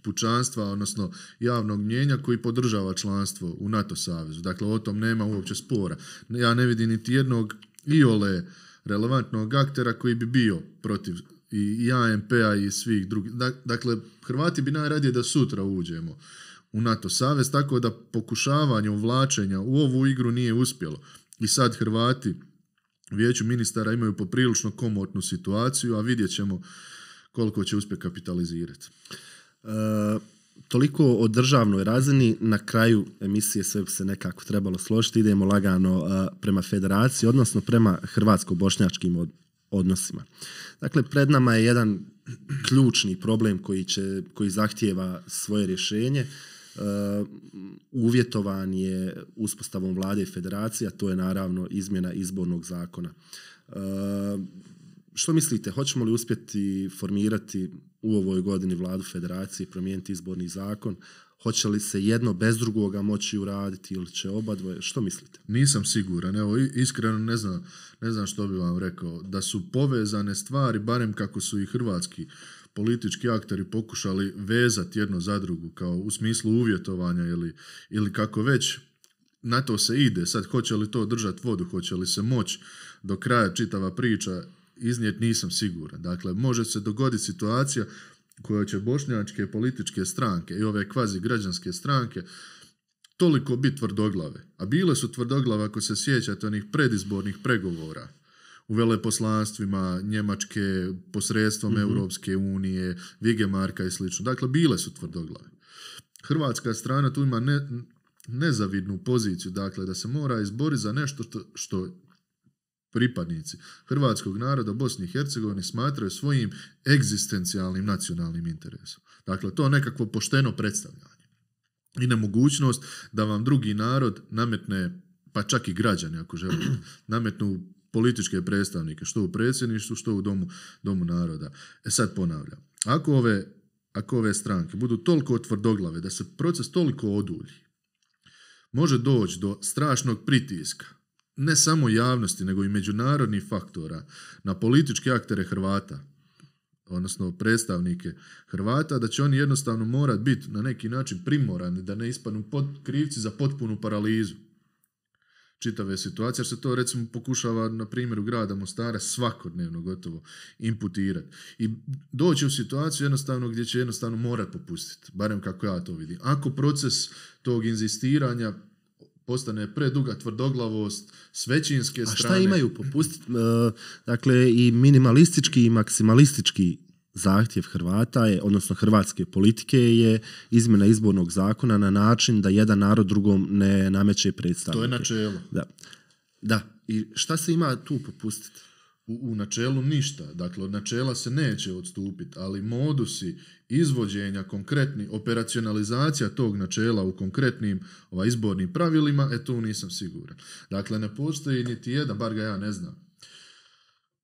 pučanstva, odnosno javnog mnjenja koji podržava članstvo u NATO savezu. Dakle, o tom nema uopće spora. Ja ne vidim niti jednog iole relevantnog aktera koji bi bio protiv i, i AMP-a i svih drugih. Dakle, Hrvati bi najradije da sutra uđemo u NATO savez, tako da pokušavanje uvlačenja u ovu igru nije uspjelo. I sad Hrvati vijeću ministara imaju poprilično komotnu situaciju, a vidjet ćemo koliko će uspjeh kapitalizirati. E, toliko o državnoj razini, na kraju emisije sve se nekako trebalo složiti, idemo lagano e, prema federaciji, odnosno prema hrvatsko-bošnjačkim odnosima. Dakle, pred nama je jedan ključni problem koji, će, koji zahtijeva svoje rješenje E, uvjetovan je uspostavom vlade i federacija, to je naravno izmjena izbornog zakona. E, što mislite, hoćemo li uspjeti formirati u ovoj godini vladu federacije i promijeniti izborni zakon? Hoće li se jedno bez drugoga moći uraditi ili će oba dvoje? Što mislite? Nisam siguran. Evo, iskreno ne znam, ne znam što bi vam rekao. Da su povezane stvari, barem kako su i hrvatski politički akteri pokušali vezati jedno za drugu kao u smislu uvjetovanja ili, ili kako već na to se ide. Sad, hoće li to držati vodu, hoće li se moć do kraja čitava priča iznijet, nisam siguran. Dakle, može se dogoditi situacija koja će bošnjačke političke stranke i ove kvazi građanske stranke toliko biti tvrdoglave. A bile su tvrdoglave ako se sjećate onih predizbornih pregovora u veleposlanstvima Njemačke, posredstvom mm-hmm. Europske unije, Vigemarka i slično. Dakle, bile su tvrdoglave. Hrvatska strana tu ima ne, nezavidnu poziciju, dakle, da se mora izboriti za nešto što, što pripadnici hrvatskog naroda u Bosni i Hercegovini smatraju svojim egzistencijalnim nacionalnim interesom. Dakle, to nekakvo pošteno predstavljanje i nemogućnost da vam drugi narod nametne, pa čak i građani ako želite, nametnu političke predstavnike, što u predsjedništvu, što u domu, domu naroda. E sad ponavljam, ako ove, ako ove stranke budu toliko tvrdoglave da se proces toliko odulji, može doći do strašnog pritiska, ne samo javnosti, nego i međunarodnih faktora na političke aktere Hrvata, odnosno predstavnike Hrvata, da će oni jednostavno morati biti na neki način primorani da ne ispanu krivci za potpunu paralizu čitave situacije, jer se to recimo pokušava na primjeru grada Mostara svakodnevno gotovo imputirati. I doći u situaciju jednostavno gdje će jednostavno morat popustiti, barem kako ja to vidim. Ako proces tog inzistiranja postane preduga tvrdoglavost s većinske strane... A šta imaju popustiti? E, dakle, i minimalistički i maksimalistički zahtjev Hrvata je, odnosno hrvatske politike je izmjena izbornog zakona na način da jedan narod drugom ne nameće predstavnike. To je načelo. Da. Da. I šta se ima tu popustiti? U, u načelu ništa. Dakle, od načela se neće odstupiti, ali modusi izvođenja konkretni, operacionalizacija tog načela u konkretnim ovaj, izbornim pravilima, e tu nisam siguran. Dakle, ne postoji niti jedan, bar ga ja ne znam,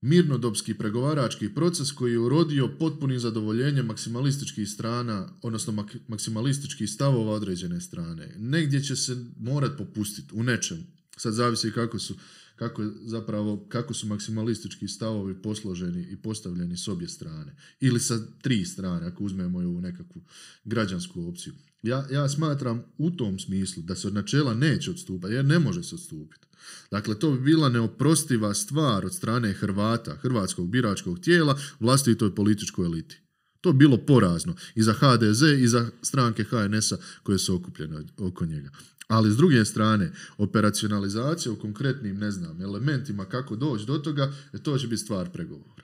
mirnodopski pregovarački proces koji je urodio potpunim zadovoljenjem maksimalističkih strana, odnosno maksimalističkih stavova određene strane. Negdje će se morat popustiti u nečem. Sad zavisi kako su, kako, zapravo, kako su maksimalistički stavovi posloženi i postavljeni s obje strane. Ili sa tri strane, ako uzmemo ju u nekakvu građansku opciju. Ja, ja smatram u tom smislu da se od načela neće odstupati, jer ne može se odstupiti. Dakle, to bi bila neoprostiva stvar od strane Hrvata, hrvatskog biračkog tijela, vlastitoj političkoj eliti. To bi bilo porazno i za HDZ i za stranke HNS-a koje su okupljene oko njega. Ali s druge strane, operacionalizacija u konkretnim, ne znam, elementima kako doći do toga, e, to će biti stvar pregovora.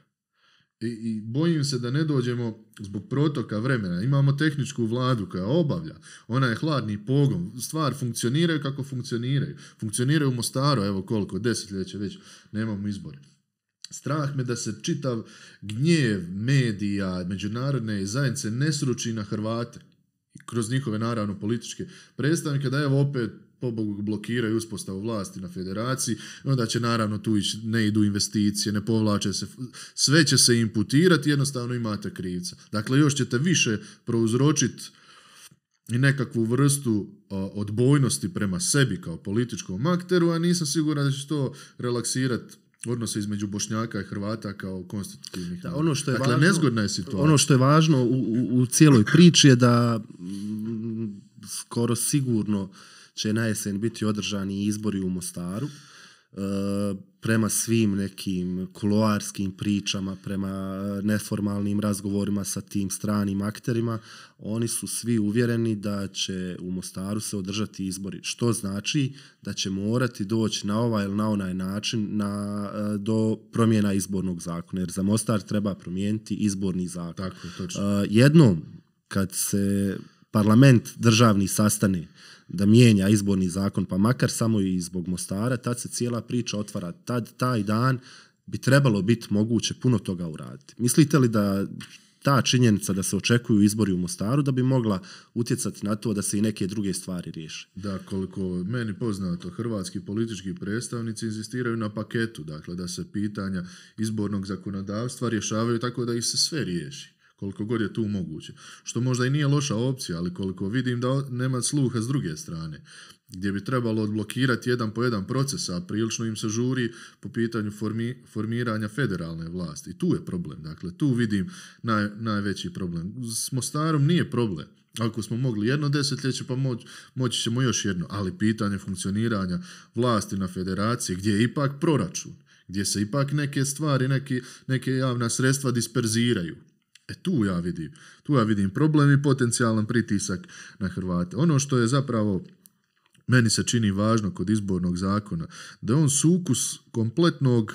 I, i bojim se da ne dođemo zbog protoka vremena. Imamo tehničku vladu koja obavlja, ona je hladni pogon, stvar funkcioniraju kako funkcioniraju. Funkcioniraju u Mostaru, evo koliko, desetljeće već, nemamo izbore. Strah me da se čitav gnjev medija, međunarodne zajednice ne sruči na Hrvate kroz njihove naravno političke predstavnike da evo opet blokiraju uspostavu vlasti na federaciji, onda će naravno tu ići, ne idu investicije, ne povlače se, sve će se imputirati, jednostavno imate krivca. Dakle, još ćete više prouzročiti i nekakvu vrstu odbojnosti prema sebi kao političkom akteru, a nisam siguran da će to relaksirati odnose između Bošnjaka i Hrvata kao konstitutivnih. ono što je dakle, nezgodna je situacija. Ono što je važno u, cijeloj priči je da mm, skoro sigurno će na jesen biti održani izbori u Mostaru. E, prema svim nekim kuloarskim pričama, prema e, neformalnim razgovorima sa tim stranim akterima, oni su svi uvjereni da će u Mostaru se održati izbori. Što znači da će morati doći na ovaj ili na onaj način na, e, do promjena izbornog zakona. Jer za Mostar treba promijeniti izborni zakon. Tako, točno. jednom kad se parlament državni sastane da mijenja izborni zakon, pa makar samo i zbog Mostara, tad se cijela priča otvara. Tad, taj dan bi trebalo biti moguće puno toga uraditi. Mislite li da ta činjenica da se očekuju izbori u Mostaru da bi mogla utjecati na to da se i neke druge stvari riješe. Da, koliko meni poznato, hrvatski politički predstavnici inzistiraju na paketu, dakle da se pitanja izbornog zakonodavstva rješavaju tako da ih se sve riješi koliko god je tu moguće. Što možda i nije loša opcija, ali koliko vidim da nema sluha s druge strane, gdje bi trebalo odblokirati jedan po jedan proces, a prilično im se žuri po pitanju formi, formiranja federalne vlasti. I tu je problem, dakle, tu vidim najveći problem. S Mostarom nije problem, ako smo mogli jedno desetljeće, pa moći ćemo još jedno. Ali pitanje funkcioniranja vlasti na federaciji, gdje je ipak proračun, gdje se ipak neke stvari, neke, neke javna sredstva disperziraju. E tu ja vidim, tu ja vidim problem i potencijalan pritisak na Hrvate. Ono što je zapravo meni se čini važno kod izbornog zakona, da je on sukus kompletnog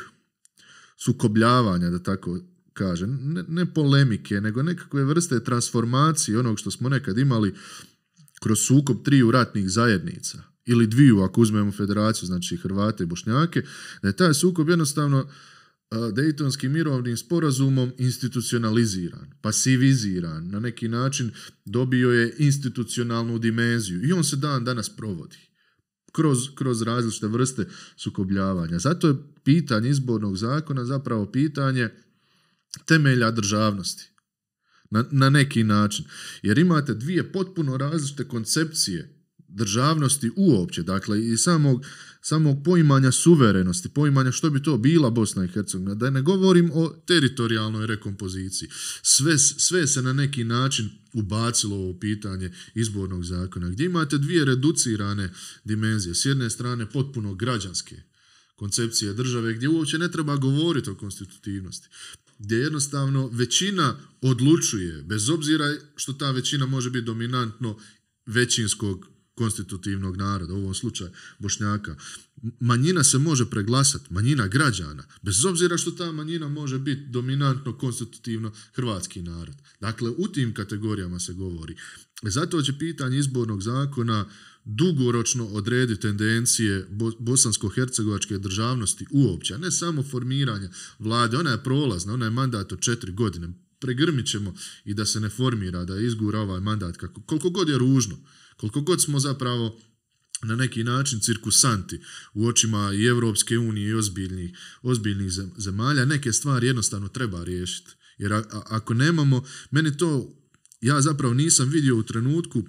sukobljavanja, da tako kažem, ne, ne polemike, nego nekakve vrste transformacije onog što smo nekad imali kroz sukob triju ratnih zajednica ili dviju ako uzmemo federaciju, znači Hrvate i Bošnjake, da je taj sukob jednostavno Dejtonskim mirovnim sporazumom institucionaliziran, pasiviziran, na neki način dobio je institucionalnu dimenziju i on se dan danas provodi kroz, različite vrste sukobljavanja. Zato je pitanje izbornog zakona zapravo pitanje temelja državnosti. Na, na neki način. Jer imate dvije potpuno različite koncepcije državnosti uopće, dakle i samog, samog poimanja suverenosti, poimanja što bi to bila Bosna i Hercegovina, da ne govorim o teritorijalnoj rekompoziciji. Sve, sve se na neki način ubacilo u pitanje izbornog zakona, gdje imate dvije reducirane dimenzije. S jedne strane potpuno građanske koncepcije države, gdje uopće ne treba govoriti o konstitutivnosti gdje jednostavno većina odlučuje, bez obzira što ta većina može biti dominantno većinskog konstitutivnog naroda, u ovom slučaju Bošnjaka. Manjina se može preglasati, manjina građana, bez obzira što ta manjina može biti dominantno, konstitutivno hrvatski narod. Dakle, u tim kategorijama se govori. Zato će pitanje izbornog zakona dugoročno odredi tendencije bosansko-hercegovačke državnosti uopće, a ne samo formiranje vlade. Ona je prolazna, ona je mandat od četiri godine. Pregrmit ćemo i da se ne formira, da izgura ovaj mandat, koliko god je ružno. Koliko god smo zapravo na neki način cirkusanti u očima i Evropske unije i ozbiljnih, ozbiljnih zemalja, neke stvari jednostavno treba riješiti. Jer ako nemamo, meni to, ja zapravo nisam vidio u trenutku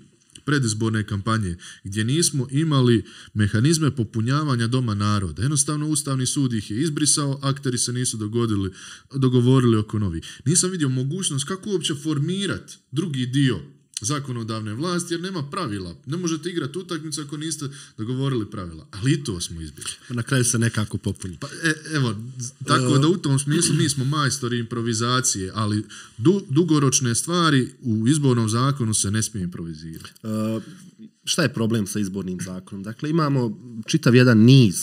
predizborne kampanje, gdje nismo imali mehanizme popunjavanja doma naroda. Jednostavno, Ustavni sud ih je izbrisao, akteri se nisu dogodili, dogovorili oko novi. Nisam vidio mogućnost kako uopće formirati drugi dio zakonodavne vlasti jer nema pravila. Ne možete igrati utakmicu ako niste dogovorili pravila. Ali i to smo izbjegli. Na kraju se nekako popuni. Pa, e, evo, tako da u tom smislu mi smo majstori improvizacije, ali dugoročne stvari u izbornom zakonu se ne smije improvizirati. E, šta je problem sa izbornim zakonom? Dakle, imamo čitav jedan niz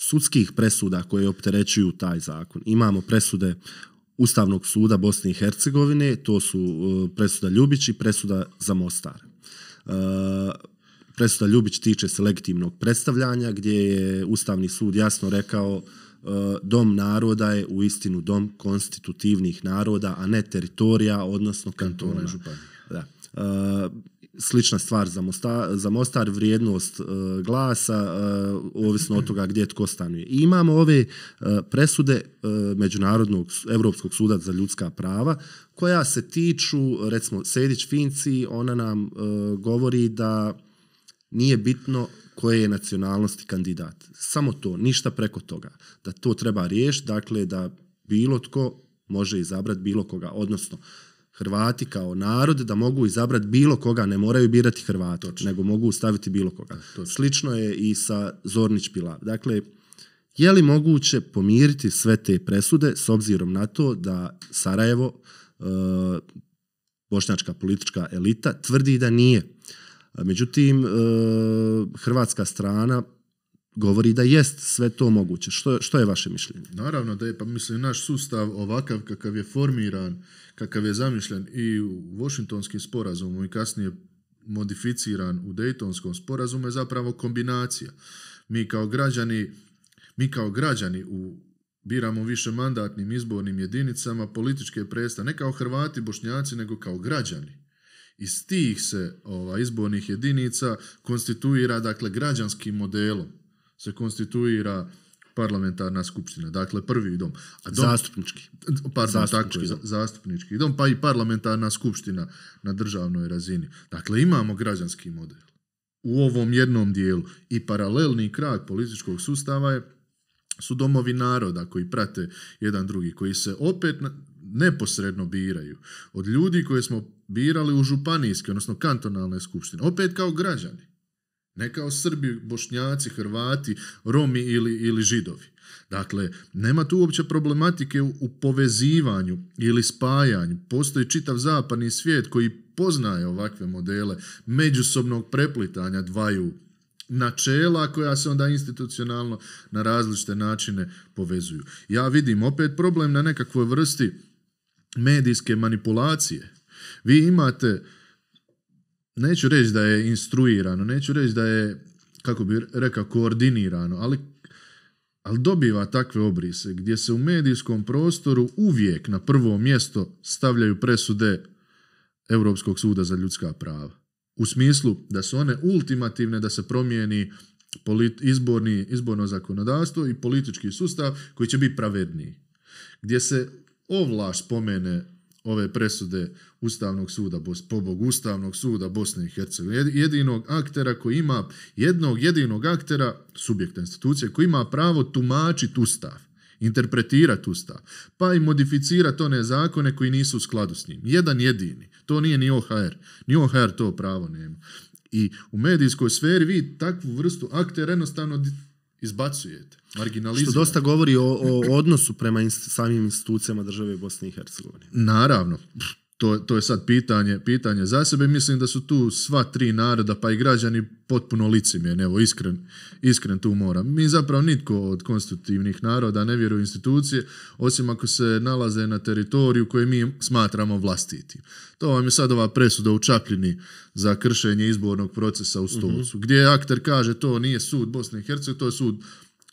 sudskih presuda koje opterećuju taj zakon. Imamo presude Ustavnog suda Bosne i Hercegovine, to su e, presuda Ljubić i presuda za Mostar. E, presuda Ljubić tiče se legitimnog predstavljanja gdje je Ustavni sud jasno rekao e, dom naroda je u istinu dom konstitutivnih naroda, a ne teritorija, odnosno kantona. Da slična stvar za, za Mostar, vrijednost e, glasa, e, ovisno od toga gdje tko stanuje. I imamo ove e, presude Međunarodnog Europskog suda za ljudska prava koja se tiču, recimo Sedić Finci, ona nam govori da nije bitno koje je nacionalnosti kandidat. Samo to, ništa preko toga. Da to treba riješiti, dakle da bilo tko može izabrati bilo koga, odnosno Hrvati kao narod da mogu izabrati bilo koga, ne moraju birati Hrvata, nego mogu staviti bilo koga. to Slično je i sa Zornić pilar Dakle, je li moguće pomiriti sve te presude s obzirom na to da Sarajevo, e, bošnjačka politička elita, tvrdi da nije. Međutim, e, hrvatska strana govori da jest sve to moguće. Što, što je vaše mišljenje? Naravno da je, pa mislim, naš sustav ovakav kakav je formiran, kakav je zamišljen i u Washingtonskim sporazumu i kasnije modificiran u Daytonskom sporazumu je zapravo kombinacija. Mi kao građani, mi kao građani u, biramo više mandatnim izbornim jedinicama političke presta ne kao Hrvati, Bošnjaci, nego kao građani. Iz tih se ova, izbornih jedinica konstituira dakle građanskim modelom se konstituira parlamentarna skupština, dakle prvi dom. A dom zastupnički. zastupnički, tako, dom. zastupnički dom, pa i parlamentarna skupština na državnoj razini. Dakle, imamo građanski model u ovom jednom dijelu i paralelni krak političkog sustava je su domovi naroda koji prate jedan drugi, koji se opet neposredno biraju od ljudi koje smo birali u županijske, odnosno kantonalne skupštine, opet kao građani. Ne kao Srbi, Bošnjaci, Hrvati, Romi ili, ili Židovi. Dakle, nema tu uopće problematike u, u povezivanju ili spajanju. Postoji čitav zapadni svijet koji poznaje ovakve modele međusobnog preplitanja dvaju načela koja se onda institucionalno na različite načine povezuju. Ja vidim opet problem na nekakvoj vrsti medijske manipulacije. Vi imate neću reći da je instruirano, neću reći da je, kako bi rekao, koordinirano, ali, ali dobiva takve obrise gdje se u medijskom prostoru uvijek na prvo mjesto stavljaju presude Europskog suda za ljudska prava. U smislu da su one ultimativne, da se promijeni izborni, izborno zakonodavstvo i politički sustav koji će biti pravedniji. Gdje se ovlaš spomene ove presude Ustavnog suda, pobog Ustavnog suda Bosne i Hercegovine, jedinog aktera koji ima, jednog jedinog aktera, subjekta institucije, koji ima pravo tumačiti Ustav interpretirati Ustav, pa i modificirati one zakone koji nisu u skladu s njim. Jedan jedini. To nije ni OHR. Ni OHR to pravo nema. I u medijskoj sferi vi takvu vrstu aktera jednostavno izbacujete, marginalizujete. Što dosta govori o, odnosu prema samim institucijama države Bosne i Hercegovine. Naravno to, to je sad pitanje, pitanje za sebe. Mislim da su tu sva tri naroda, pa i građani, potpuno licimjeni. Evo, iskren, iskren tu moram. Mi zapravo nitko od konstitutivnih naroda ne vjeruje u institucije, osim ako se nalaze na teritoriju koje mi smatramo vlastiti. To vam je sad ova presuda u Čapljini za kršenje izbornog procesa u mhm. Stolcu, gdje akter kaže to nije sud Bosne i Hercegovine, to je sud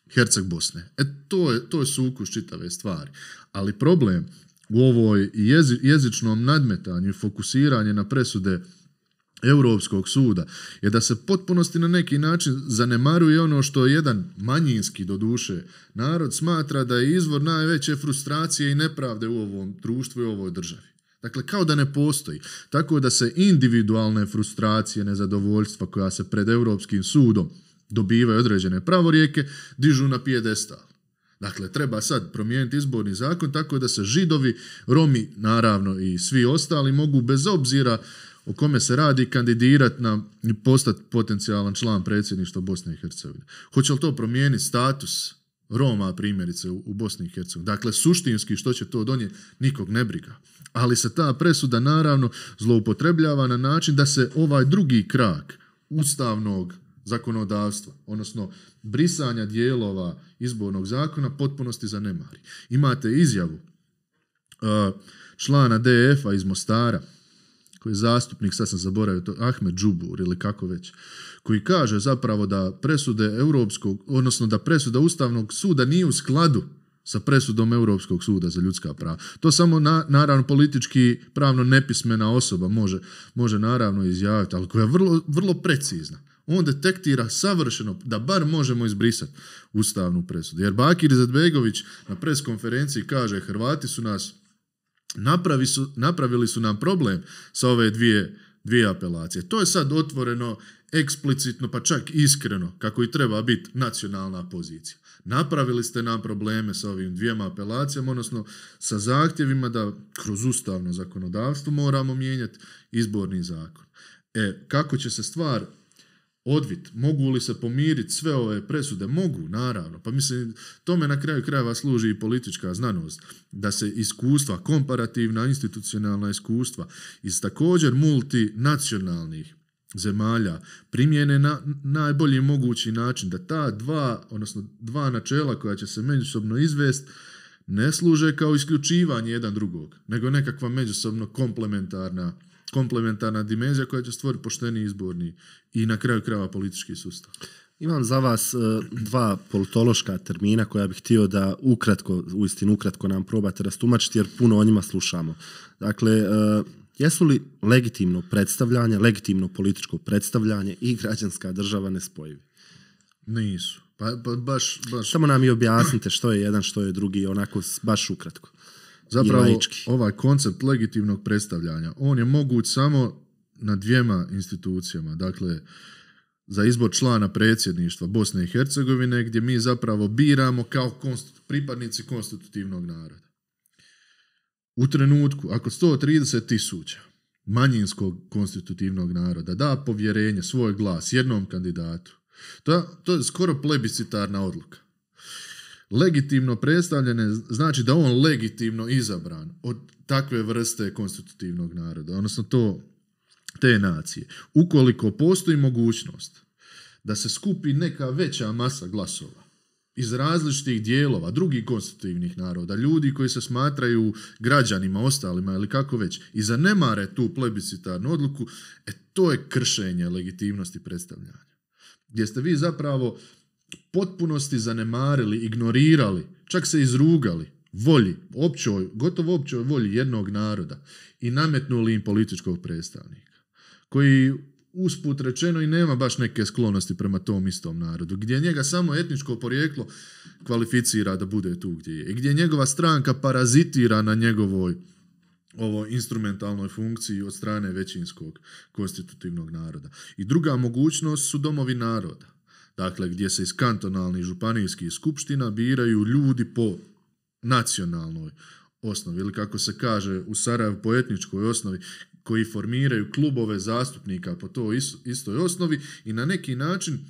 Herceg Bosne. E, to je, to je sukus čitave stvari. Ali problem u ovoj jezičnom nadmetanju i fokusiranje na presude Europskog suda je da se potpunosti na neki način zanemaruje ono što jedan manjinski doduše narod smatra da je izvor najveće frustracije i nepravde u ovom društvu i u ovoj državi. Dakle, kao da ne postoji. Tako da se individualne frustracije, nezadovoljstva koja se pred Europskim sudom dobivaju određene pravorijeke, dižu na pijedestal. Dakle, treba sad promijeniti izborni zakon tako da se židovi, romi, naravno i svi ostali mogu bez obzira o kome se radi kandidirati na postati potencijalan član predsjedništva Bosne i Hercegovine. Hoće li to promijeniti status Roma primjerice u, u Bosni i Hercegovini? Dakle, suštinski što će to donijeti nikog ne briga. Ali se ta presuda naravno zloupotrebljava na način da se ovaj drugi krak ustavnog zakonodavstva, odnosno brisanja dijelova izbornog zakona potpunosti zanemari. Imate izjavu uh, člana DF-a iz Mostara, koji je zastupnik, sad sam zaboravio to, Ahmed Džubur ili kako već, koji kaže zapravo da presude Europskog, odnosno da presuda Ustavnog suda nije u skladu sa presudom Europskog suda za ljudska prava. To samo naravno politički pravno nepismena osoba može, može naravno izjaviti, ali koja je vrlo, vrlo precizna on detektira savršeno da bar možemo izbrisati ustavnu presudu. Jer Bakir Izetbegović na preskonferenciji kaže Hrvati su nas napravili su nam problem sa ove dvije, dvije apelacije. To je sad otvoreno, eksplicitno, pa čak iskreno, kako i treba biti nacionalna pozicija. Napravili ste nam probleme sa ovim dvijema apelacijama, odnosno sa zahtjevima da kroz ustavno zakonodavstvo moramo mijenjati izborni zakon. E, kako će se stvar odvit, mogu li se pomiriti sve ove presude? Mogu, naravno. Pa mislim, tome na kraju krajeva služi i politička znanost. Da se iskustva, komparativna, institucionalna iskustva iz također multinacionalnih zemalja primijene na najbolji mogući način da ta dva, odnosno dva načela koja će se međusobno izvest ne služe kao isključivanje jedan drugog, nego nekakva međusobno komplementarna komplementarna dimenzija koja će stvoriti pošteni izborni i na kraju krajeva politički sustav. Imam za vas e, dva politološka termina koja bih htio da ukratko, uistinu ukratko nam probate rastumačiti jer puno o njima slušamo. Dakle, e, jesu li legitimno predstavljanje, legitimno političko predstavljanje i građanska država nespojivi? Nisu. Pa, pa, baš, baš... Samo nam i objasnite što je jedan, što je drugi, onako baš ukratko zapravo ovaj koncept legitimnog predstavljanja, on je moguć samo na dvijema institucijama. Dakle, za izbor člana predsjedništva Bosne i Hercegovine gdje mi zapravo biramo kao pripadnici konstitutivnog naroda. U trenutku, ako 130 tisuća manjinskog konstitutivnog naroda da povjerenje, svoj glas jednom kandidatu, to, to je skoro plebiscitarna odluka. Legitimno predstavljene znači da on legitimno izabran od takve vrste konstitutivnog naroda, odnosno to te nacije. Ukoliko postoji mogućnost da se skupi neka veća masa glasova iz različitih dijelova drugih konstitutivnih naroda, ljudi koji se smatraju građanima, ostalima ili kako već, i zanemare tu plebiscitarnu odluku, e to je kršenje legitimnosti predstavljanja. Gdje ste vi zapravo potpunosti zanemarili, ignorirali, čak se izrugali volji, općoj, gotovo općoj volji jednog naroda i nametnuli im političkog predstavnika koji usput rečeno i nema baš neke sklonosti prema tom istom narodu, gdje njega samo etničko porijeklo kvalificira da bude tu gdje je i gdje njegova stranka parazitira na njegovoj ovo instrumentalnoj funkciji od strane većinskog konstitutivnog naroda. I druga mogućnost su domovi naroda dakle gdje se iz kantonalnih županijskih skupština biraju ljudi po nacionalnoj osnovi ili kako se kaže u Sarajevu po etničkoj osnovi koji formiraju klubove zastupnika po toj istoj osnovi i na neki način e,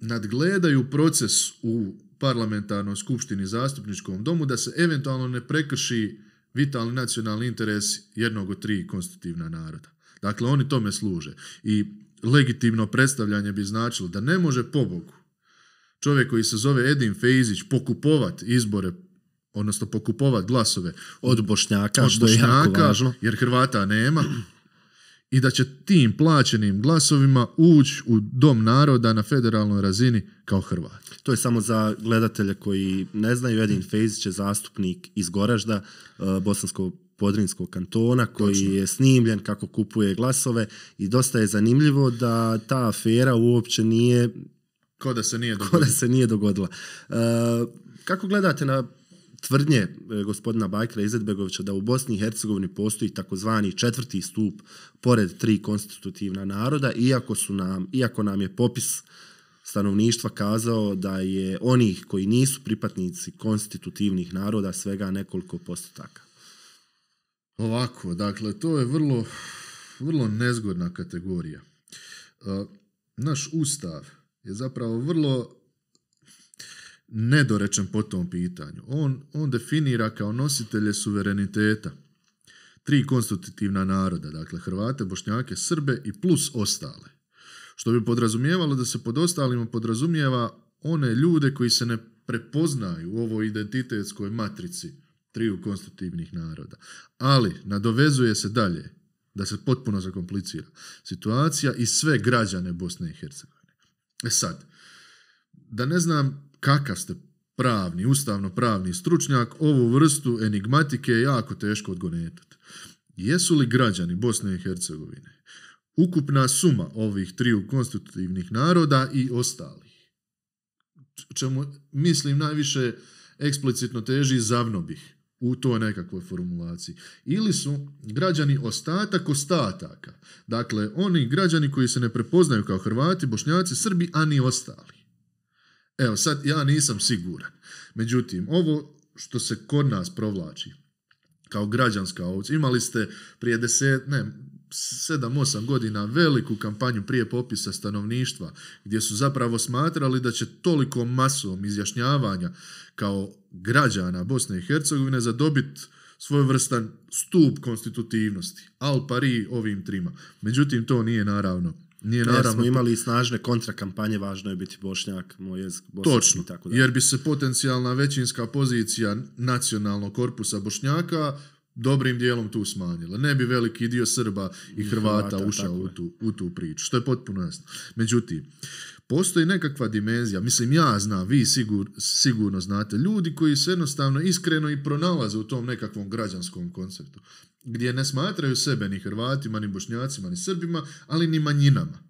nadgledaju proces u parlamentarnoj skupštini zastupničkom domu da se eventualno ne prekrši vitalni nacionalni interes jednog od tri konstitutivna naroda. Dakle, oni tome služe. I legitimno predstavljanje bi značilo da ne može pobogu čovjek koji se zove Edin Fejzić pokupovat izbore odnosno pokupovat glasove od Bošnjaka, što jer Hrvata nema i da će tim plaćenim glasovima ući u dom naroda na federalnoj razini kao Hrvat. To je samo za gledatelje koji ne znaju, Edin Fejzić je zastupnik iz Goražda, eh, bosansko Podrinskog kantona koji je snimljen kako kupuje glasove i dosta je zanimljivo da ta afera uopće nije kao da se nije dogodila. se nije dogodila. kako gledate na tvrdnje e, gospodina Bajkra Izetbegovića da u Bosni i Hercegovini postoji takozvani četvrti stup pored tri konstitutivna naroda, iako, su nam, iako nam je popis stanovništva kazao da je onih koji nisu pripadnici konstitutivnih naroda svega nekoliko postotaka. Ovako, dakle, to je vrlo, vrlo nezgodna kategorija. E, naš ustav je zapravo vrlo nedorečen po tom pitanju. On, on definira kao nositelje suvereniteta tri konstitutivna naroda, dakle Hrvate, Bošnjake, Srbe i plus ostale. Što bi podrazumijevalo da se pod ostalima podrazumijeva one ljude koji se ne prepoznaju u ovoj identitetskoj matrici triju konstitutivnih naroda. Ali nadovezuje se dalje da se potpuno zakomplicira situacija i sve građane Bosne i Hercegovine. E sad, da ne znam kakav ste pravni, ustavno-pravni stručnjak, ovu vrstu enigmatike je jako teško odgonetati. Jesu li građani Bosne i Hercegovine ukupna suma ovih triju konstitutivnih naroda i ostalih? Čemu mislim najviše eksplicitno teži zavnobih u toj nekakvoj formulaciji. Ili su građani ostatak ostataka. Dakle, oni građani koji se ne prepoznaju kao Hrvati, Bošnjaci, Srbi, a ni ostali. Evo, sad ja nisam siguran. Međutim, ovo što se kod nas provlači kao građanska ovca, imali ste prije deset, ne, 7-8 godina veliku kampanju prije popisa stanovništva gdje su zapravo smatrali da će toliko masom izjašnjavanja kao građana Bosne i Hercegovine svoj svojevrstan stup konstitutivnosti. Al pari ovim trima. Međutim, to nije naravno. Nije naravno. Jer smo imali snažne kontrakampanje, važno je biti bošnjak, moj jezik, Točno, tako jer bi se potencijalna većinska pozicija nacionalnog korpusa bošnjaka dobrim dijelom tu smanjila. Ne bi veliki dio Srba i Hrvata, ušao u tu, u tu priču, što je potpuno jasno. Međutim, postoji nekakva dimenzija, mislim ja znam, vi sigurno znate, ljudi koji se jednostavno iskreno i pronalaze u tom nekakvom građanskom konceptu, gdje ne smatraju sebe ni Hrvatima, ni Bošnjacima, ni Srbima, ali ni manjinama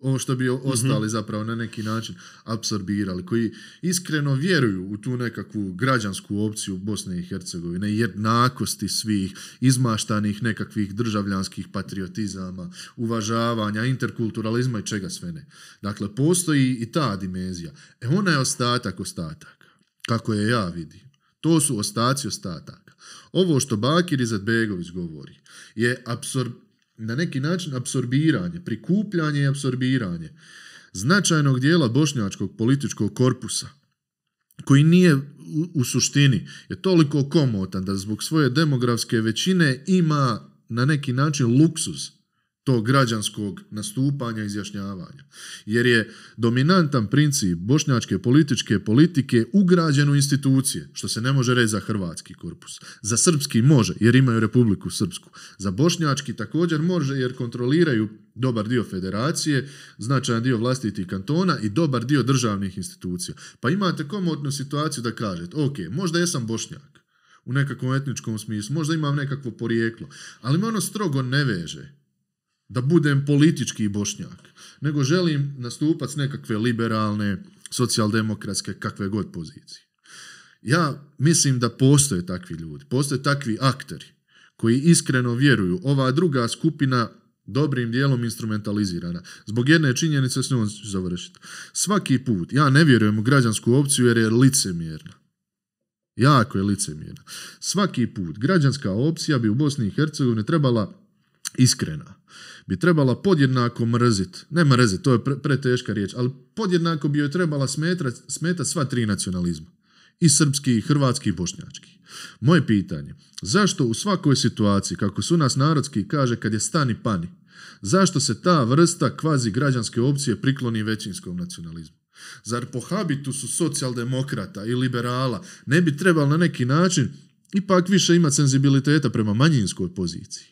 ono što bi mhm. ostali zapravo na neki način apsorbirali, koji iskreno vjeruju u tu nekakvu građansku opciju Bosne i Hercegovine, jednakosti svih, izmaštanih nekakvih državljanskih patriotizama, uvažavanja, interkulturalizma i čega sve ne. Dakle, postoji i ta dimenzija. E ona je ostatak ostataka, kako je ja vidim. To su ostaci ostataka. Ovo što Bakir Izetbegović govori je apsorb na neki način apsorbiranje, prikupljanje i apsorbiranje značajnog dijela bošnjačkog političkog korpusa, koji nije u suštini, je toliko komotan da zbog svoje demografske većine ima na neki način luksuz tog građanskog nastupanja i izjašnjavanja. Jer je dominantan princip bošnjačke političke politike ugrađen u institucije, što se ne može reći za hrvatski korpus. Za srpski može, jer imaju Republiku Srpsku. Za bošnjački također može, jer kontroliraju dobar dio federacije, značajan dio vlastitih kantona i dobar dio državnih institucija. Pa imate komotnu situaciju da kažete, ok, možda jesam bošnjak, u nekakvom etničkom smislu, možda imam nekakvo porijeklo, ali me ono strogo ne veže da budem politički bošnjak, nego želim nastupati s nekakve liberalne, socijaldemokratske, kakve god pozicije. Ja mislim da postoje takvi ljudi, postoje takvi akteri koji iskreno vjeruju. Ova druga skupina dobrim dijelom instrumentalizirana. Zbog jedne činjenice s njom ću završiti. Svaki put, ja ne vjerujem u građansku opciju jer je licemjerna. Jako je licemjerna. Svaki put, građanska opcija bi u Bosni i Hercegovini trebala iskrena bi trebala podjednako mrzit, ne mrzit, to je pre, preteška riječ, ali podjednako bi joj trebala smetat sva tri nacionalizma. I srpski, i hrvatski, i bošnjački. Moje pitanje, zašto u svakoj situaciji, kako su nas narodski kaže kad je stani pani, zašto se ta vrsta kvazi građanske opcije prikloni većinskom nacionalizmu? Zar po habitusu socijaldemokrata i liberala ne bi trebalo na neki način ipak više imati senzibiliteta prema manjinskoj poziciji?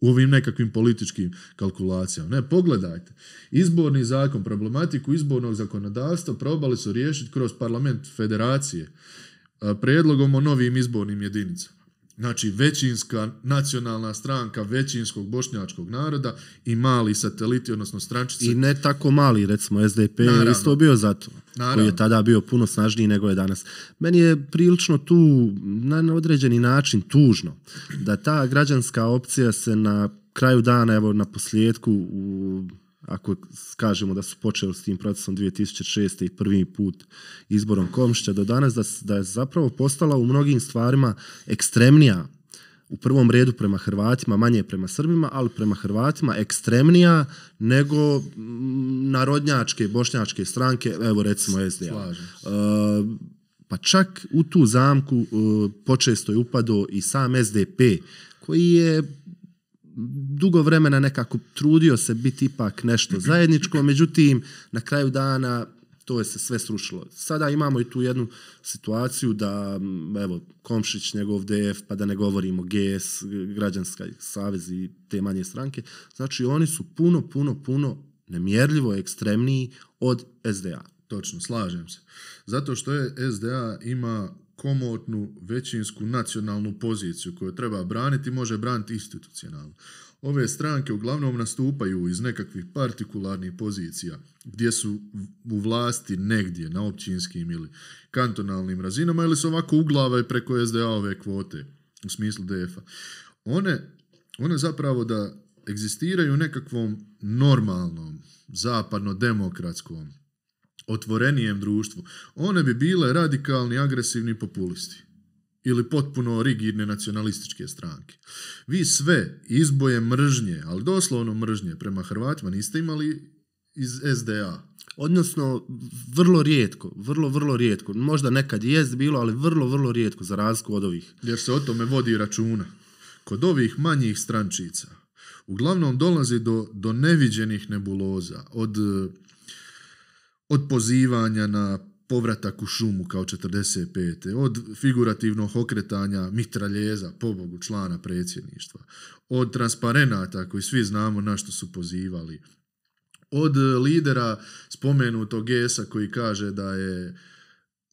u ovim nekakvim političkim kalkulacijama. Ne, pogledajte. Izborni zakon, problematiku izbornog zakonodavstva probali su riješiti kroz parlament federacije e, prijedlogom o novim izbornim jedinicama. Znači, većinska nacionalna stranka većinskog bošnjačkog naroda i mali sateliti, odnosno strančice. I ne tako mali, recimo SDP Naravno. je isto bio za to koji je tada bio puno snažniji nego je danas. Meni je prilično tu, na određeni način, tužno da ta građanska opcija se na kraju dana, evo na posljedku, u, ako kažemo da su počeli s tim procesom 2006. i prvi put izborom Komšća do danas, da, da je zapravo postala u mnogim stvarima ekstremnija u prvom redu prema Hrvatima, manje prema Srbima, ali prema Hrvatima ekstremnija nego mm, narodnjačke, bošnjačke stranke, evo recimo SDA. E, pa čak u tu zamku e, počesto je upado i sam SDP, koji je dugo vremena nekako trudio se biti ipak nešto zajedničko, međutim na kraju dana to je se sve srušilo. Sada imamo i tu jednu situaciju da, evo, Komšić, njegov DF, pa da ne govorimo GS, Građanska savez i te manje stranke, znači oni su puno, puno, puno nemjerljivo ekstremniji od SDA. Točno, slažem se. Zato što je SDA ima komotnu većinsku nacionalnu poziciju koju treba braniti može braniti institucionalno ove stranke uglavnom nastupaju iz nekakvih partikularnih pozicija gdje su u vlasti negdje na općinskim ili kantonalnim razinama ili su ovako uglave preko SDA ove kvote u smislu DF-a. One, one zapravo da egzistiraju u nekakvom normalnom, zapadno-demokratskom, otvorenijem društvu. One bi bile radikalni, agresivni populisti ili potpuno rigidne nacionalističke stranke. Vi sve izboje mržnje, ali doslovno mržnje prema Hrvatima niste imali iz SDA. Odnosno, vrlo rijetko, vrlo, vrlo rijetko. Možda nekad jest bilo, ali vrlo, vrlo rijetko, za razliku od ovih. Jer se o tome vodi računa. Kod ovih manjih strančica uglavnom dolazi do, do neviđenih nebuloza, od, od pozivanja na povratak u šumu kao 45. Od figurativnog okretanja mitraljeza, pobogu člana predsjedništva. Od transparenata koji svi znamo na što su pozivali. Od lidera spomenutog GS-a koji kaže da je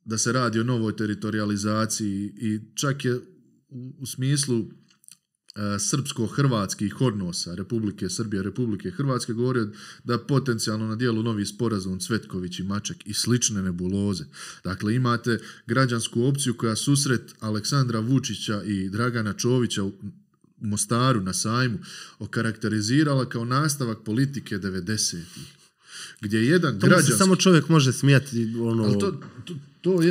da se radi o novoj teritorijalizaciji i čak je u smislu E, srpsko-hrvatskih odnosa Republike Srbije, Republike Hrvatske, govori da potencijalno na dijelu novi sporazum Cvetković i Maček i slične nebuloze. Dakle, imate građansku opciju koja susret Aleksandra Vučića i Dragana Čovića u Mostaru na sajmu okarakterizirala kao nastavak politike 90-ih. Gdje jedan to samo čovjek može smijati ono...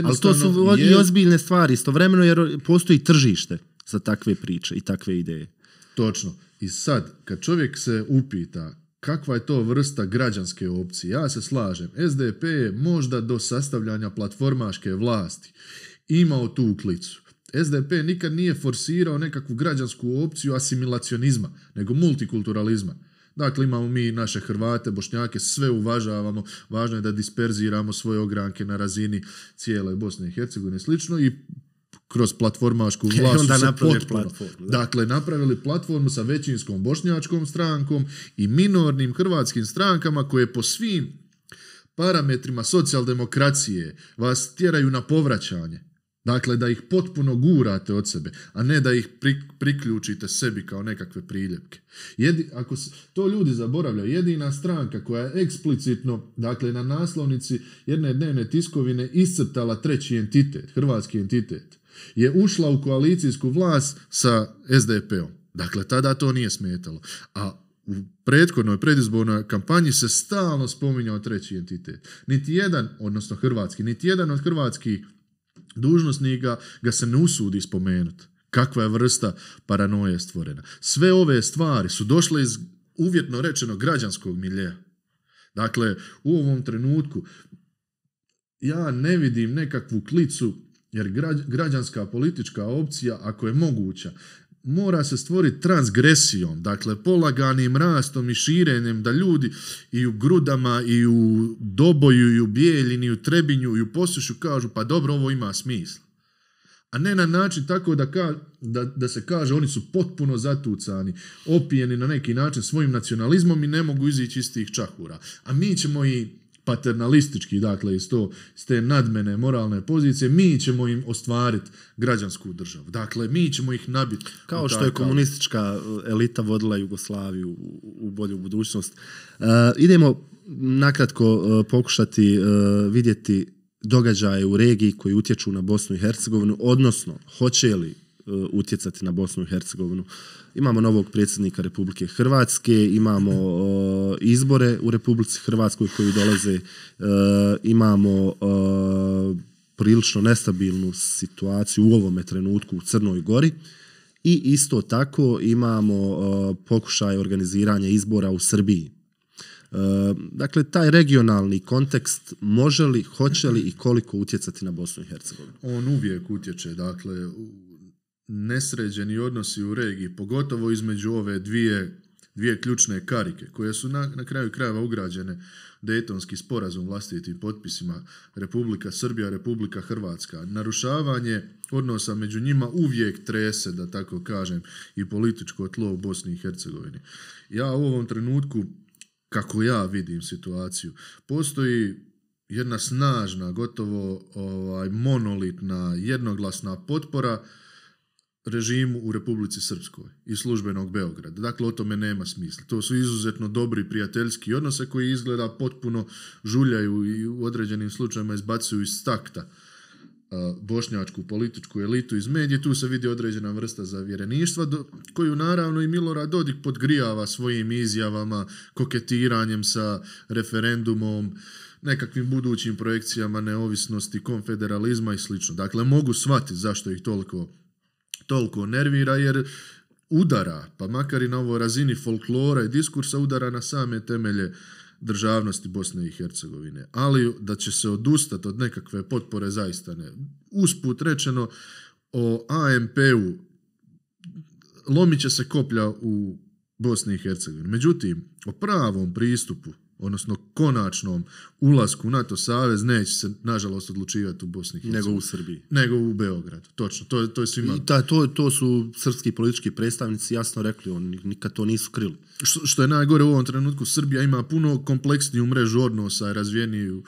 Ali to, su ozbiljne stvari istovremeno jer postoji tržište za takve priče i takve ideje. Točno. I sad, kad čovjek se upita kakva je to vrsta građanske opcije, ja se slažem, SDP je možda do sastavljanja platformaške vlasti imao tu uklicu. SDP nikad nije forsirao nekakvu građansku opciju asimilacionizma, nego multikulturalizma. Dakle, imamo mi naše Hrvate, Bošnjake, sve uvažavamo, važno je da disperziramo svoje ogranke na razini cijele Bosne i Hercegovine i slično i kroz platformašku vlast. onda potpuno... Dakle, napravili platformu sa većinskom bošnjačkom strankom i minornim hrvatskim strankama koje po svim parametrima socijaldemokracije vas tjeraju na povraćanje. Dakle, da ih potpuno gurate od sebe, a ne da ih priključite sebi kao nekakve priljepke. ako se, to ljudi zaboravljaju, jedina stranka koja je eksplicitno, dakle, na naslovnici jedne dnevne tiskovine iscrtala treći entitet, hrvatski entitet, je ušla u koalicijsku vlast sa SDP-om. Dakle, tada to nije smetalo. A u prethodnoj predizbornoj kampanji se stalno spominjao treći entitet. Niti jedan, odnosno hrvatski, niti jedan od hrvatskih dužnosnika ga se ne usudi spomenuti. Kakva je vrsta paranoje stvorena. Sve ove stvari su došle iz uvjetno rečeno građanskog milje. Dakle, u ovom trenutku ja ne vidim nekakvu klicu jer građanska politička opcija, ako je moguća, mora se stvoriti transgresijom, dakle polaganim rastom i širenjem da ljudi i u Grudama i u Doboju i u Bijeljini i u Trebinju i u Posušu kažu pa dobro ovo ima smisla. A ne na način tako da, da se kaže oni su potpuno zatucani, opijeni na neki način svojim nacionalizmom i ne mogu izići iz tih čahura. A mi ćemo i paternalistički, dakle, iz, te nadmene moralne pozicije, mi ćemo im ostvariti građansku državu. Dakle, mi ćemo ih nabiti. Kao što je komunistička elita vodila Jugoslaviju u, bolju budućnost. Eh, idemo nakratko eh, pokušati eh, vidjeti događaje u regiji koji utječu na Bosnu i Hercegovinu, odnosno, hoće li E, utjecati na Bosnu i Hercegovinu. Imamo novog predsjednika Republike Hrvatske, imamo e, izbore u Republici Hrvatskoj koji dolaze, e, imamo prilično nestabilnu situaciju u ovome trenutku u Crnoj Gori i isto tako imamo pokušaj organiziranja izbora u Srbiji. Dakle, taj regionalni kontekst može li, hoće li i koliko utjecati na Bosnu i Hercegovinu? On uvijek utječe, dakle, nesređeni odnosi u regiji, pogotovo između ove dvije, dvije ključne karike koje su na, na kraju krajeva ugrađene Dejtonski sporazum vlastitim potpisima Republika Srbija, Republika Hrvatska. Narušavanje odnosa među njima uvijek trese, da tako kažem, i političko tlo u Bosni i Hercegovini. Ja u ovom trenutku, kako ja vidim situaciju, postoji jedna snažna, gotovo ovaj, monolitna, jednoglasna potpora režimu u Republici Srpskoj i službenog Beograda. Dakle, o tome nema smisla. To su izuzetno dobri prijateljski odnose koji izgleda potpuno žuljaju i u određenim slučajima izbacuju iz takta bošnjačku političku elitu iz medije. Tu se vidi određena vrsta zavjereništva koju naravno i Milorad Dodik podgrijava svojim izjavama, koketiranjem sa referendumom, nekakvim budućim projekcijama neovisnosti, konfederalizma i sl. Dakle, mogu shvatiti zašto ih toliko toliko nervira jer udara, pa makar i na ovoj razini folklora i diskursa udara na same temelje državnosti Bosne i Hercegovine. Ali da će se odustati od nekakve potpore zaista ne. Usput rečeno o AMP-u lomiće se koplja u Bosni i Hercegovini. Međutim, o pravom pristupu odnosno konačnom ulasku u NATO savez neće se nažalost odlučivati u Bosni i Nego u Srbiji. Nego u Beogradu. Točno, to, to je svima... ta, to, su srpski politički predstavnici jasno rekli, oni nikad to nisu krili. Što, što je najgore u ovom trenutku, Srbija ima puno kompleksniju mrežu odnosa i razvijeniju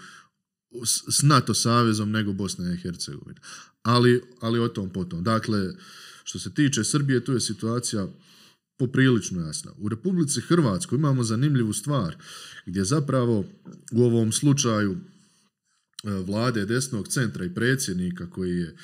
s, NATO savezom nego Bosna i Hercegovina. Ali, ali o tom potom. Dakle, što se tiče Srbije, tu je situacija poprilično jasna. U Republici Hrvatskoj imamo zanimljivu stvar gdje zapravo u ovom slučaju e, vlade desnog centra i predsjednika koji je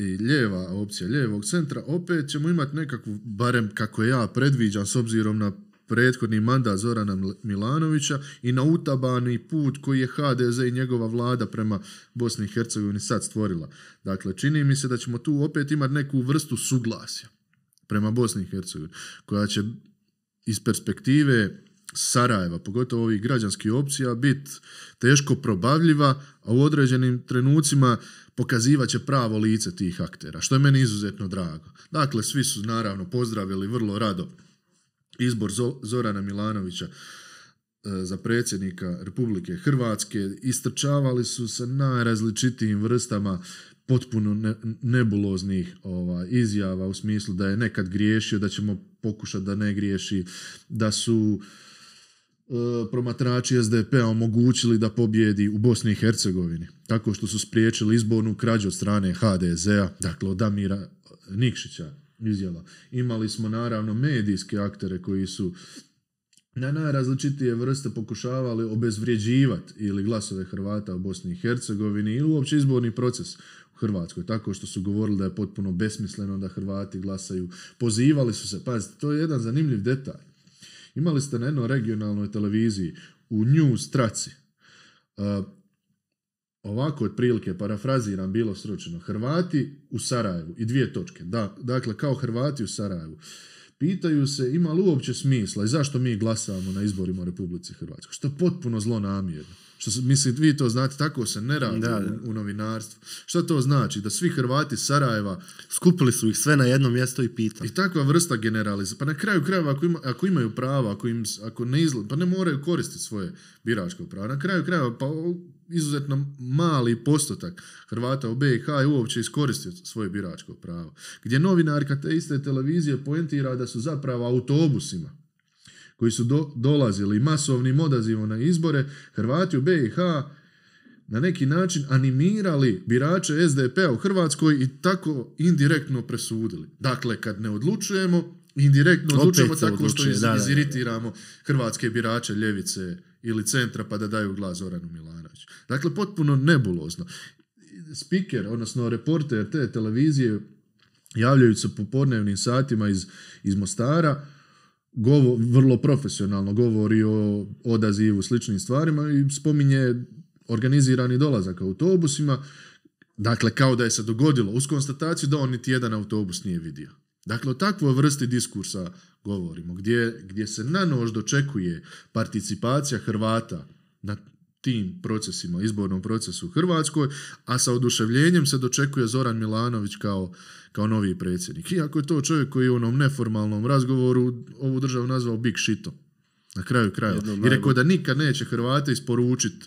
i lijeva opcija lijevog centra, opet ćemo imati nekakvu, barem kako ja predviđam s obzirom na prethodni mandat Zorana Milanovića i na utabani put koji je HDZ i njegova vlada prema Bosni i Hercegovini sad stvorila. Dakle, čini mi se da ćemo tu opet imati neku vrstu suglasja prema Bosni i Hercegovini, koja će iz perspektive Sarajeva, pogotovo ovih građanskih opcija, biti teško probavljiva, a u određenim trenucima pokazivat će pravo lice tih aktera, što je meni izuzetno drago. Dakle, svi su naravno pozdravili vrlo rado izbor Zorana Milanovića e, za predsjednika Republike Hrvatske, istrčavali su se najrazličitijim vrstama potpuno nebuloznih ova, izjava u smislu da je nekad griješio, da ćemo pokušati da ne griješi, da su e, promatrači SDP-a omogućili da pobjedi u Bosni i Hercegovini, tako što su spriječili izbornu krađu od strane HDZ-a, dakle od Damira Nikšića izjava. Imali smo naravno medijske aktere koji su na najrazličitije vrste pokušavali obezvrijeđivati ili glasove Hrvata u Bosni i Hercegovini ili uopće izborni proces. Hrvatskoj, tako što su govorili da je potpuno besmisleno da Hrvati glasaju. Pozivali su se, pazite, to je jedan zanimljiv detalj. Imali ste na jednoj regionalnoj televiziji u nju straci, ovako ovako otprilike parafraziram bilo sročeno, Hrvati u Sarajevu i dvije točke. Da, dakle kao Hrvati u Sarajevu. Pitaju se ima li uopće smisla i zašto mi glasamo na izborima u Republici Hrvatskoj, što je potpuno zlonamjerno. Što se, vi to znate, tako se ne radi U, novinarstvu. Šta to znači? Da svi Hrvati Sarajeva... Skupili su ih sve na jedno mjesto i pitali. I takva vrsta generaliza. Pa na kraju krajeva, ako, ako imaju prava, ako, im, ako ne izgled, pa ne moraju koristiti svoje biračko pravo. Na kraju krajeva, pa izuzetno mali postotak Hrvata u BiH je uopće iskoristio svoje biračko pravo. Gdje novinarka te iste televizije poentira da su zapravo autobusima koji su dolazili masovnim odazivom na izbore, Hrvati u BiH na neki način animirali birače sdp p-a u Hrvatskoj i tako indirektno presudili. Dakle, kad ne odlučujemo, indirektno odlučujemo tako što iziritiramo hrvatske birače ljevice ili centra pa da daju glas Oranu Milanoviću. Dakle, potpuno nebulozno. Spiker, odnosno reporter te televizije javljaju se popodnevnim satima iz, iz Mostara, govo, vrlo profesionalno govori o odazivu sličnim stvarima i spominje organizirani dolazak autobusima, dakle kao da je se dogodilo uz konstataciju da on niti jedan autobus nije vidio. Dakle, o takvoj vrsti diskursa govorimo, gdje, gdje se na nož dočekuje participacija Hrvata na tim procesima, izbornom procesu u Hrvatskoj, a sa oduševljenjem se dočekuje Zoran Milanović kao, kao novi predsjednik. Iako je to čovjek koji je u onom neformalnom razgovoru ovu državu nazvao big shitom. Na kraju kraja. I rekao da nikad neće Hrvate isporučiti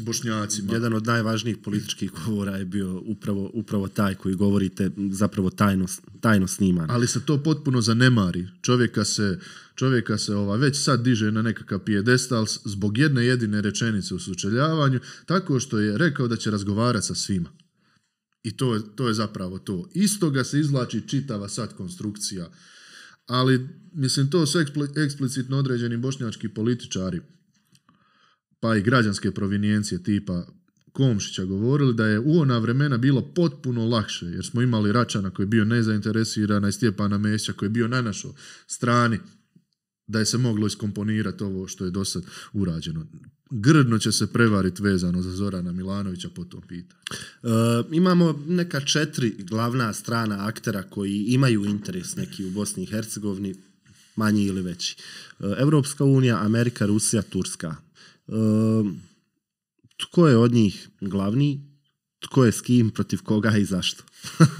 Bošnjacima. Jedan od najvažnijih političkih govora je bio upravo, upravo taj koji govorite, zapravo tajno, tajno sniman. Ali se to potpuno zanemari. Čovjeka se, čovjeka se ova, već sad diže na nekakav pijedestal zbog jedne jedine rečenice u sučeljavanju, tako što je rekao da će razgovarati sa svima. I to je, to je zapravo to. ga se izvlači čitava sad konstrukcija. Ali, mislim, to su eksplicitno određeni bošnjački političari pa i građanske provinijencije tipa Komšića govorili da je u ona vremena bilo potpuno lakše, jer smo imali Račana koji je bio nezainteresiran i Stjepana Mesića koji je bio na našoj strani, da je se moglo iskomponirati ovo što je do sad urađeno. Grdno će se prevariti vezano za Zorana Milanovića po tom pitanju. E, imamo neka četiri glavna strana aktera koji imaju interes neki u Bosni i Hercegovini, manji ili veći. Europska unija, Amerika, Rusija, Turska. Ehm, tko je od njih glavni, tko je s kim, protiv koga i zašto?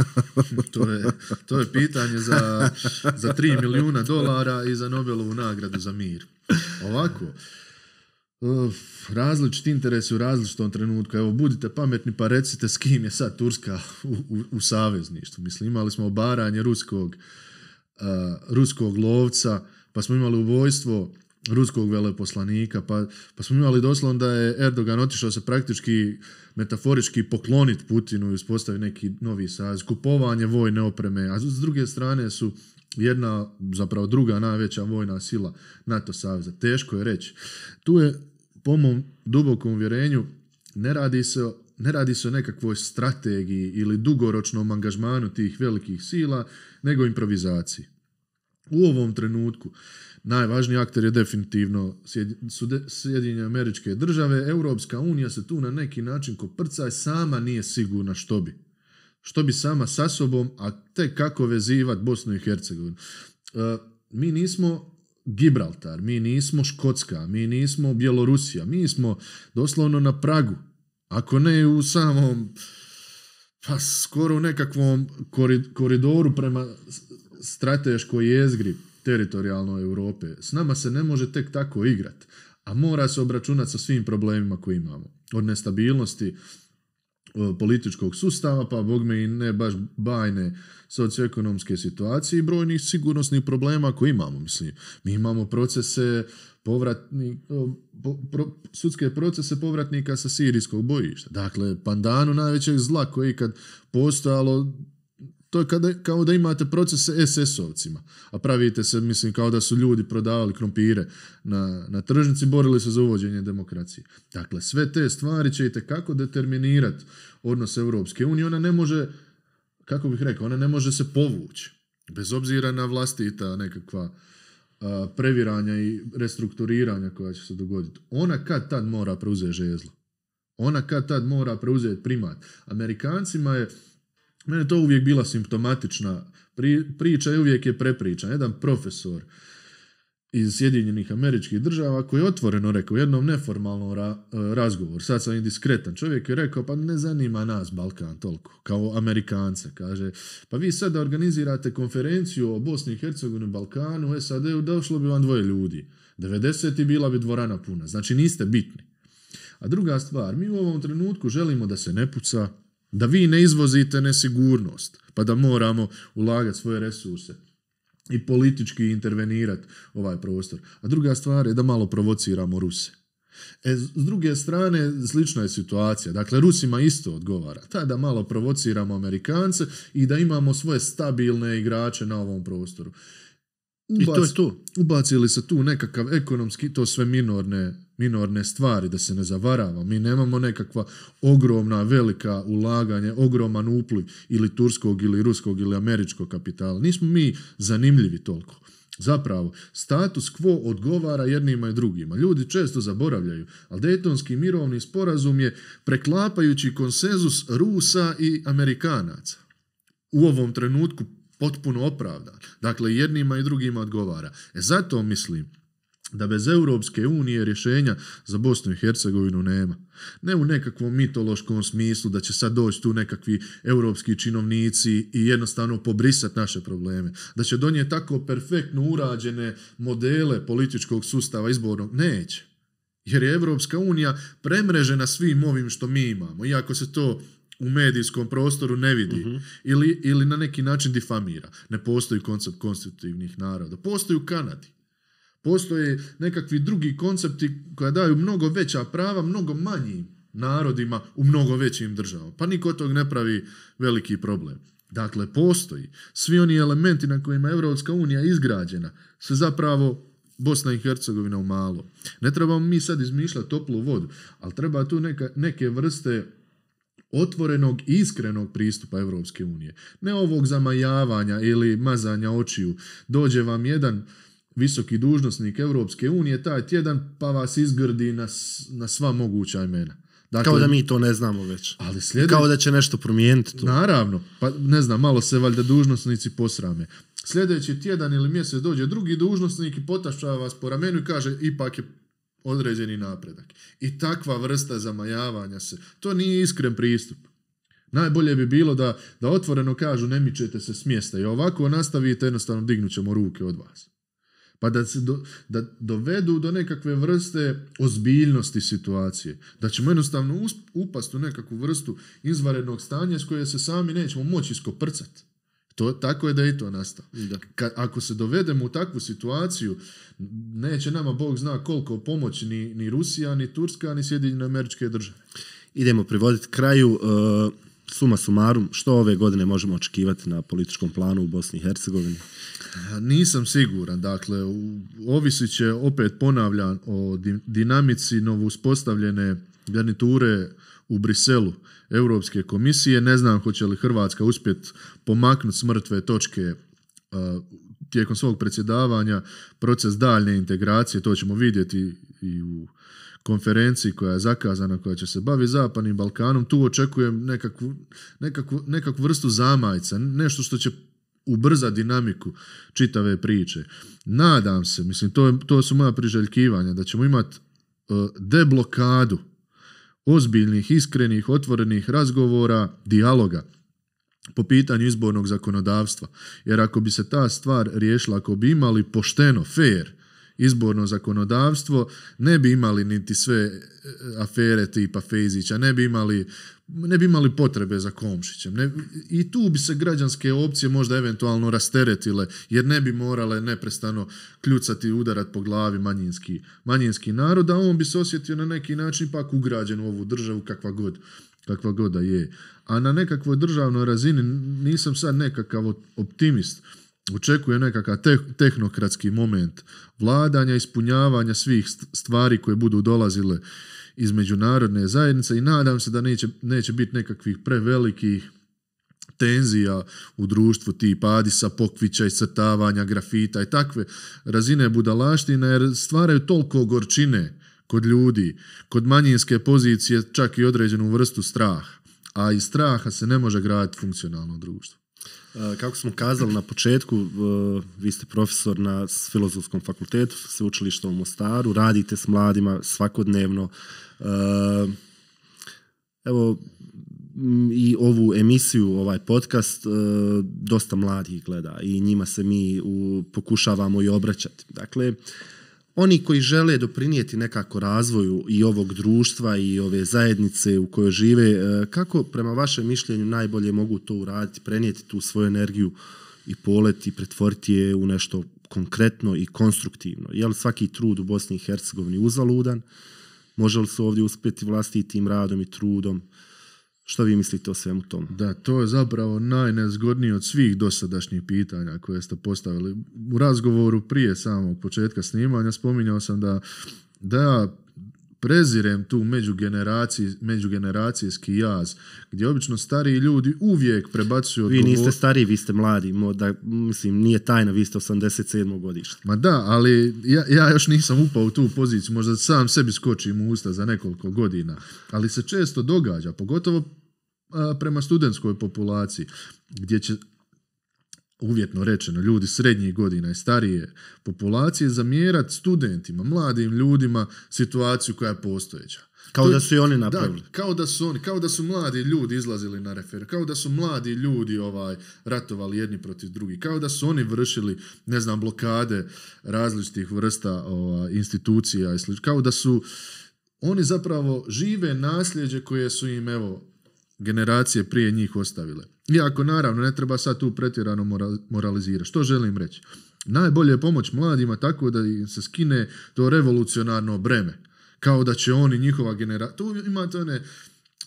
to, je, to je pitanje za, za 3 milijuna dolara i za Nobelovu nagradu za mir. Ovako, eh, različiti interesi u različitom trenutku. Evo, budite pametni pa recite s kim je sad Turska u, u, u savezništvu. Mislim, imali smo obaranje ruskog, eh, ruskog lovca, pa smo imali ubojstvo ruskog veleposlanika, pa, pa smo imali doslovno da je Erdogan otišao se praktički metaforički poklonit Putinu i uspostavi neki novi saz, kupovanje vojne opreme, a s druge strane su jedna, zapravo druga najveća vojna sila NATO saveza. Teško je reći. Tu je, po mom dubokom uvjerenju, ne radi se ne radi se o nekakvoj strategiji ili dugoročnom angažmanu tih velikih sila, nego improvizaciji. U ovom trenutku Najvažniji akter je definitivno Sjedinje američke države. Europska unija se tu na neki način koprca sama nije sigurna što bi. Što bi sama sa sobom, a te kako vezivati Bosnu i Hercegovinu. E, mi nismo Gibraltar, mi nismo Škotska, mi nismo Bjelorusija, mi smo doslovno na pragu. Ako ne u samom, pa skoro u nekakvom koridoru prema strateškoj jezgri teritorijalno Europe. S nama se ne može tek tako igrati, a mora se obračunati sa svim problemima koje imamo. Od nestabilnosti e, političkog sustava, pa bogme i ne baš bajne socioekonomske situacije i brojnih sigurnosnih problema koje imamo. Mislim, mi imamo procese povratni, e, sudske procese povratnika sa sirijskog bojišta. Dakle, pandanu najvećeg zla koji kad postojalo to je kada, kao da imate procese SS-ovcima, a pravite se, mislim, kao da su ljudi prodavali krompire na, na tržnici, borili se za uvođenje demokracije. Dakle, sve te stvari će itekako determinirati odnos Europske unije. Ona ne može, kako bih rekao, ona ne može se povući, bez obzira na vlastita nekakva a, previranja i restrukturiranja koja će se dogoditi. Ona kad tad mora preuzeti žezlo. Ona kad tad mora preuzeti primat. Amerikancima je Mene to uvijek bila simptomatična priča i uvijek je prepričan. Jedan profesor iz Sjedinjenih američkih država koji je otvoreno rekao u jednom neformalnom e, razgovoru, sad sam indiskretan, čovjek je rekao pa ne zanima nas Balkan toliko, kao Amerikance, kaže pa vi sada organizirate konferenciju o Bosni i Hercegovini, Balkanu, SAD-u, došlo bi vam dvoje ljudi, 90 bila bi dvorana puna, znači niste bitni. A druga stvar, mi u ovom trenutku želimo da se ne puca, da vi ne izvozite nesigurnost, pa da moramo ulagati svoje resurse i politički intervenirati ovaj prostor. A druga stvar je da malo provociramo Ruse. E, s druge strane, slična je situacija. Dakle, Rusima isto odgovara. Ta da malo provociramo Amerikance i da imamo svoje stabilne igrače na ovom prostoru. I to je to. Ubacili se tu nekakav ekonomski, to sve minorne, minorne stvari, da se ne zavarava. Mi nemamo nekakva ogromna, velika ulaganja, ogroman upliv ili turskog, ili ruskog, ili američkog kapitala. Nismo mi zanimljivi toliko. Zapravo, status quo odgovara jednima i drugima. Ljudi često zaboravljaju, ali Daytonski mirovni sporazum je preklapajući konsenzus Rusa i Amerikanaca. U ovom trenutku potpuno opravdan. Dakle, jednima i drugima odgovara. E zato mislim da bez Europske unije rješenja za Bosnu i Hercegovinu nema. Ne u nekakvom mitološkom smislu da će sad doći tu nekakvi europski činovnici i jednostavno pobrisati naše probleme. Da će donijeti tako perfektno urađene modele političkog sustava izbornog. Neće. Jer je Europska unija premrežena svim ovim što mi imamo. Iako se to u medijskom prostoru ne vidi mhm. ili, ili na neki način difamira. Ne postoji koncept konstitutivnih naroda. Postoji u Kanadi. Postoje nekakvi drugi koncepti koja daju mnogo veća prava, mnogo manjim narodima u mnogo većim državama. Pa niko od tog ne pravi veliki problem. Dakle, postoji. Svi oni elementi na kojima je Evropska unija izgrađena se zapravo Bosna i Hercegovina u malo. Ne trebamo mi sad izmišljati toplu vodu, ali treba tu neke vrste otvorenog i iskrenog pristupa Europske unije. Ne ovog zamajavanja ili mazanja očiju. Dođe vam jedan visoki dužnosnik Europske unije taj tjedan pa vas izgrdi na, sva moguća imena. Dakle, kao da mi to ne znamo već. Ali Kao da će nešto promijeniti to. Naravno. Pa ne znam, malo se valjda dužnosnici posrame. Sljedeći tjedan ili mjesec dođe drugi dužnosnik i potašava vas po ramenu i kaže ipak je određeni napredak. I takva vrsta zamajavanja se, to nije iskren pristup. Najbolje bi bilo da, da otvoreno kažu ne mičete se s mjesta i ovako nastavite, jednostavno dignut ćemo ruke od vas. Pa da se da dovedu do nekakve vrste ozbiljnosti situacije. Da ćemo jednostavno upast u nekakvu vrstu izvarenog stanja s koje se sami nećemo moći iskoprcati. To, tako je da i to nastao. ako se dovedemo u takvu situaciju, neće nama Bog zna koliko pomoć ni, Rusija, ni Turska, ni Sjedinjene američke države. Idemo privoditi kraju. E, suma sumarum, što ove godine možemo očekivati na političkom planu u Bosni i Hercegovini? Nisam siguran. Dakle, ovisit će, opet ponavljan o dinamici novo uspostavljene garniture u Briselu Europske komisije. Ne znam hoće li Hrvatska uspjeti pomaknuti smrtve točke e, tijekom svog predsjedavanja proces daljne integracije, to ćemo vidjeti i u konferenciji koja je zakazana, koja će se bavi Zapadnim Balkanom, tu očekujem nekakvu, vrstu zamajca, nešto što će ubrza dinamiku čitave priče. Nadam se, mislim, to, to su moja priželjkivanja, da ćemo imati e, deblokadu ozbiljnih, iskrenih, otvorenih razgovora, dijaloga po pitanju izbornog zakonodavstva. Jer ako bi se ta stvar riješila, ako bi imali pošteno, fair, izborno zakonodavstvo, ne bi imali niti sve e, e, afere tipa Fejzića, ne bi imali ne bi imali potrebe za Komšićem. I tu bi se građanske opcije možda eventualno rasteretile, jer ne bi morale neprestano kljucati i udarat po glavi manjinski, manjinski narod, a on bi se osjetio na neki način ipak ugrađen u ovu državu kakva god, kakva god da je. A na nekakvoj državnoj razini nisam sad nekakav optimist. Očekuje nekakav tehnokratski moment vladanja, ispunjavanja svih stvari koje budu dolazile iz međunarodne zajednice i nadam se da neće, neće biti nekakvih prevelikih tenzija u društvu tipa Adisa, pokvića, iscrtavanja, grafita i takve razine budalaština jer stvaraju toliko gorčine kod ljudi, kod manjinske pozicije čak i određenu vrstu straha, a iz straha se ne može graditi funkcionalno društvo. Eh, kako smo kazali na početku, eh, vi ste profesor na Filozofskom fakultetu, sveučilišta u Mostaru, radite s mladima svakodnevno. Eh, evo, i ovu emisiju, ovaj podcast, dosta mladih gleda i njima se mi pokušavamo i obraćati. Dakle, oni koji žele doprinijeti nekako razvoju i ovog društva i ove zajednice u kojoj žive, e, kako prema vašem mišljenju najbolje mogu to uraditi, prenijeti tu svoju energiju i polet i pretvoriti je u nešto konkretno i konstruktivno? Je li svaki trud u Bosni i Hercegovini uzaludan? Može li se ovdje uspjeti vlastitim radom i trudom? Što vi mislite o svemu tom? Da, to je zapravo najnezgodnije od svih dosadašnjih pitanja koje ste postavili. U razgovoru prije samog početka snimanja spominjao sam da, da ja prezirem tu međugeneracijski jaz, gdje obično stariji ljudi uvijek prebacuju Vi niste stariji, vi ste mladi, da, mislim, nije tajna, vi ste 87. godište. Ma da, ali ja, ja još nisam upao u tu poziciju, možda sam sebi skočim u usta za nekoliko godina, ali se često događa, pogotovo prema studentskoj populaciji, gdje će uvjetno rečeno ljudi srednjih godina i starije populacije zamjerati studentima, mladim ljudima situaciju koja je postojeća. Kao da su i oni napravili. Da, kao da su oni, kao da su mladi ljudi izlazili na refer, kao da su mladi ljudi ovaj ratovali jedni protiv drugih, kao da su oni vršili, ne znam, blokade različitih vrsta ovaj, institucija i slično, kao da su oni zapravo žive nasljeđe koje su im evo generacije prije njih ostavile. Iako naravno ne treba sad tu pretjerano moralizirati. Što želim reći? Najbolje je pomoć mladima tako da im se skine to revolucionarno breme. Kao da će oni, njihova generacija... Tu imate one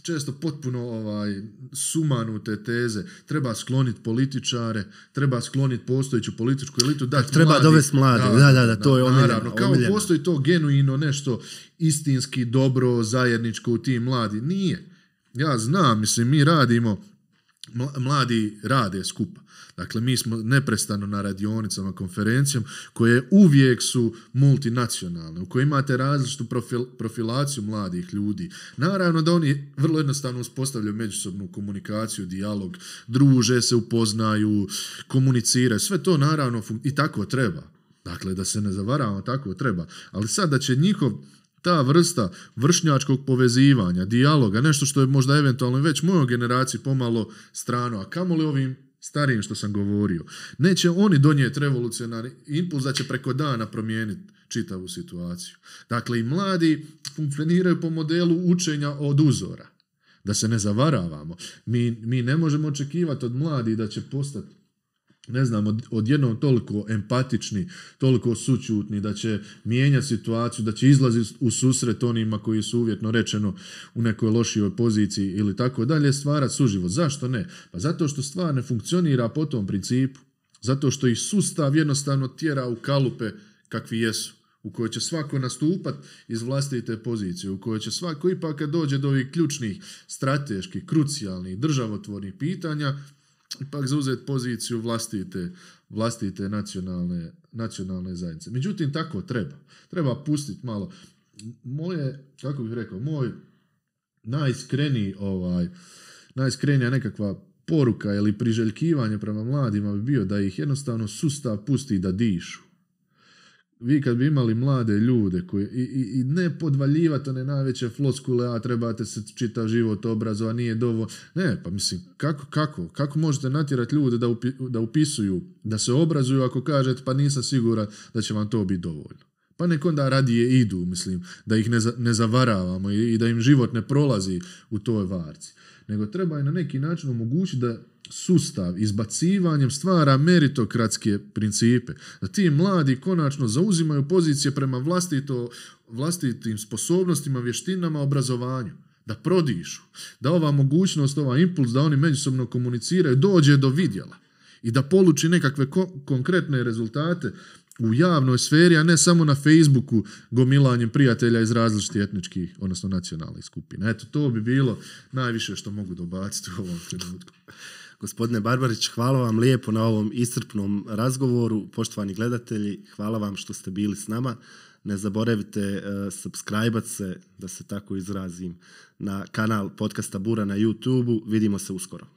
često potpuno ovaj sumanute teze. Treba skloniti političare, treba skloniti postojeću političku elitu. Da, treba dovesti mlade, da, da, da, to je omiljeno. Naravno, kao postoji to genuino nešto istinski dobro zajedničko u tim mladi. Nije. Ja znam, mislim, mi radimo, mladi rade skupa. Dakle, mi smo neprestano na radionicama, konferencijom, koje uvijek su multinacionalne, u kojoj imate različitu profilaciju mladih ljudi. Naravno da oni vrlo jednostavno uspostavljaju međusobnu komunikaciju, dijalog, druže se, upoznaju, komuniciraju, sve to naravno i tako treba. Dakle, da se ne zavaramo tako treba. Ali sad da će njihov ta vrsta vršnjačkog povezivanja, dijaloga, nešto što je možda eventualno već mojoj generaciji pomalo strano, a kamoli ovim starijim što sam govorio. Neće oni donijeti revolucionarni impuls da će preko dana promijeniti čitavu situaciju. Dakle, i mladi funkcioniraju po modelu učenja od uzora. Da se ne zavaravamo. Mi, mi ne možemo očekivati od mladi da će postati ne znam, od, odjednom toliko empatični, toliko sućutni da će mijenjati situaciju, da će izlaziti u susret onima koji su uvjetno rečeno u nekoj lošijoj poziciji ili tako dalje, stvarati suživot. Zašto ne? Pa zato što stvar ne funkcionira po tom principu. Zato što ih sustav jednostavno tjera u kalupe kakvi jesu u kojoj će svako nastupat iz vlastite pozicije, u kojoj će svako ipak kad dođe do ovih ključnih, strateških, krucijalnih, državotvornih pitanja, ipak zauzeti poziciju vlastite, vlastite nacionalne, nacionalne zajednice. Međutim, tako treba. Treba pustiti malo. Moje, kako bih rekao, moj najiskreniji ovaj, najiskrenija nekakva poruka ili priželjkivanje prema mladima bi bio da ih jednostavno sustav pusti da dišu vi kad bi imali mlade ljude koji, i, i, i ne podvaljivati one najveće floskule, a trebate se čita život a nije dovoljno. Ne, pa mislim, kako, kako, kako možete natjerati ljude da, da upisuju, da se obrazuju ako kažete pa nisam siguran da će vam to biti dovoljno. Pa nek onda radije idu, mislim, da ih ne, ne zavaravamo i, i da im život ne prolazi u toj varci nego treba je na neki način omogućiti da sustav izbacivanjem stvara meritokratske principe. Da ti mladi konačno zauzimaju pozicije prema vlastitim sposobnostima, vještinama, obrazovanju. Da prodišu. Da ova mogućnost, ova impuls, da oni međusobno komuniciraju, dođe do vidjela i da poluči nekakve konkretne rezultate u javnoj sferi, a ne samo na Facebooku gomilanjem prijatelja iz različitih etničkih, odnosno nacionalnih skupina. Eto, to bi bilo najviše što mogu dobaciti u ovom trenutku. Gospodine Barbarić, hvala vam lijepo na ovom iscrpnom razgovoru. Poštovani gledatelji, hvala vam što ste bili s nama. Ne zaboravite e, subscribe se, da se tako izrazim, na kanal podcasta Bura na YouTube-u. Vidimo se uskoro.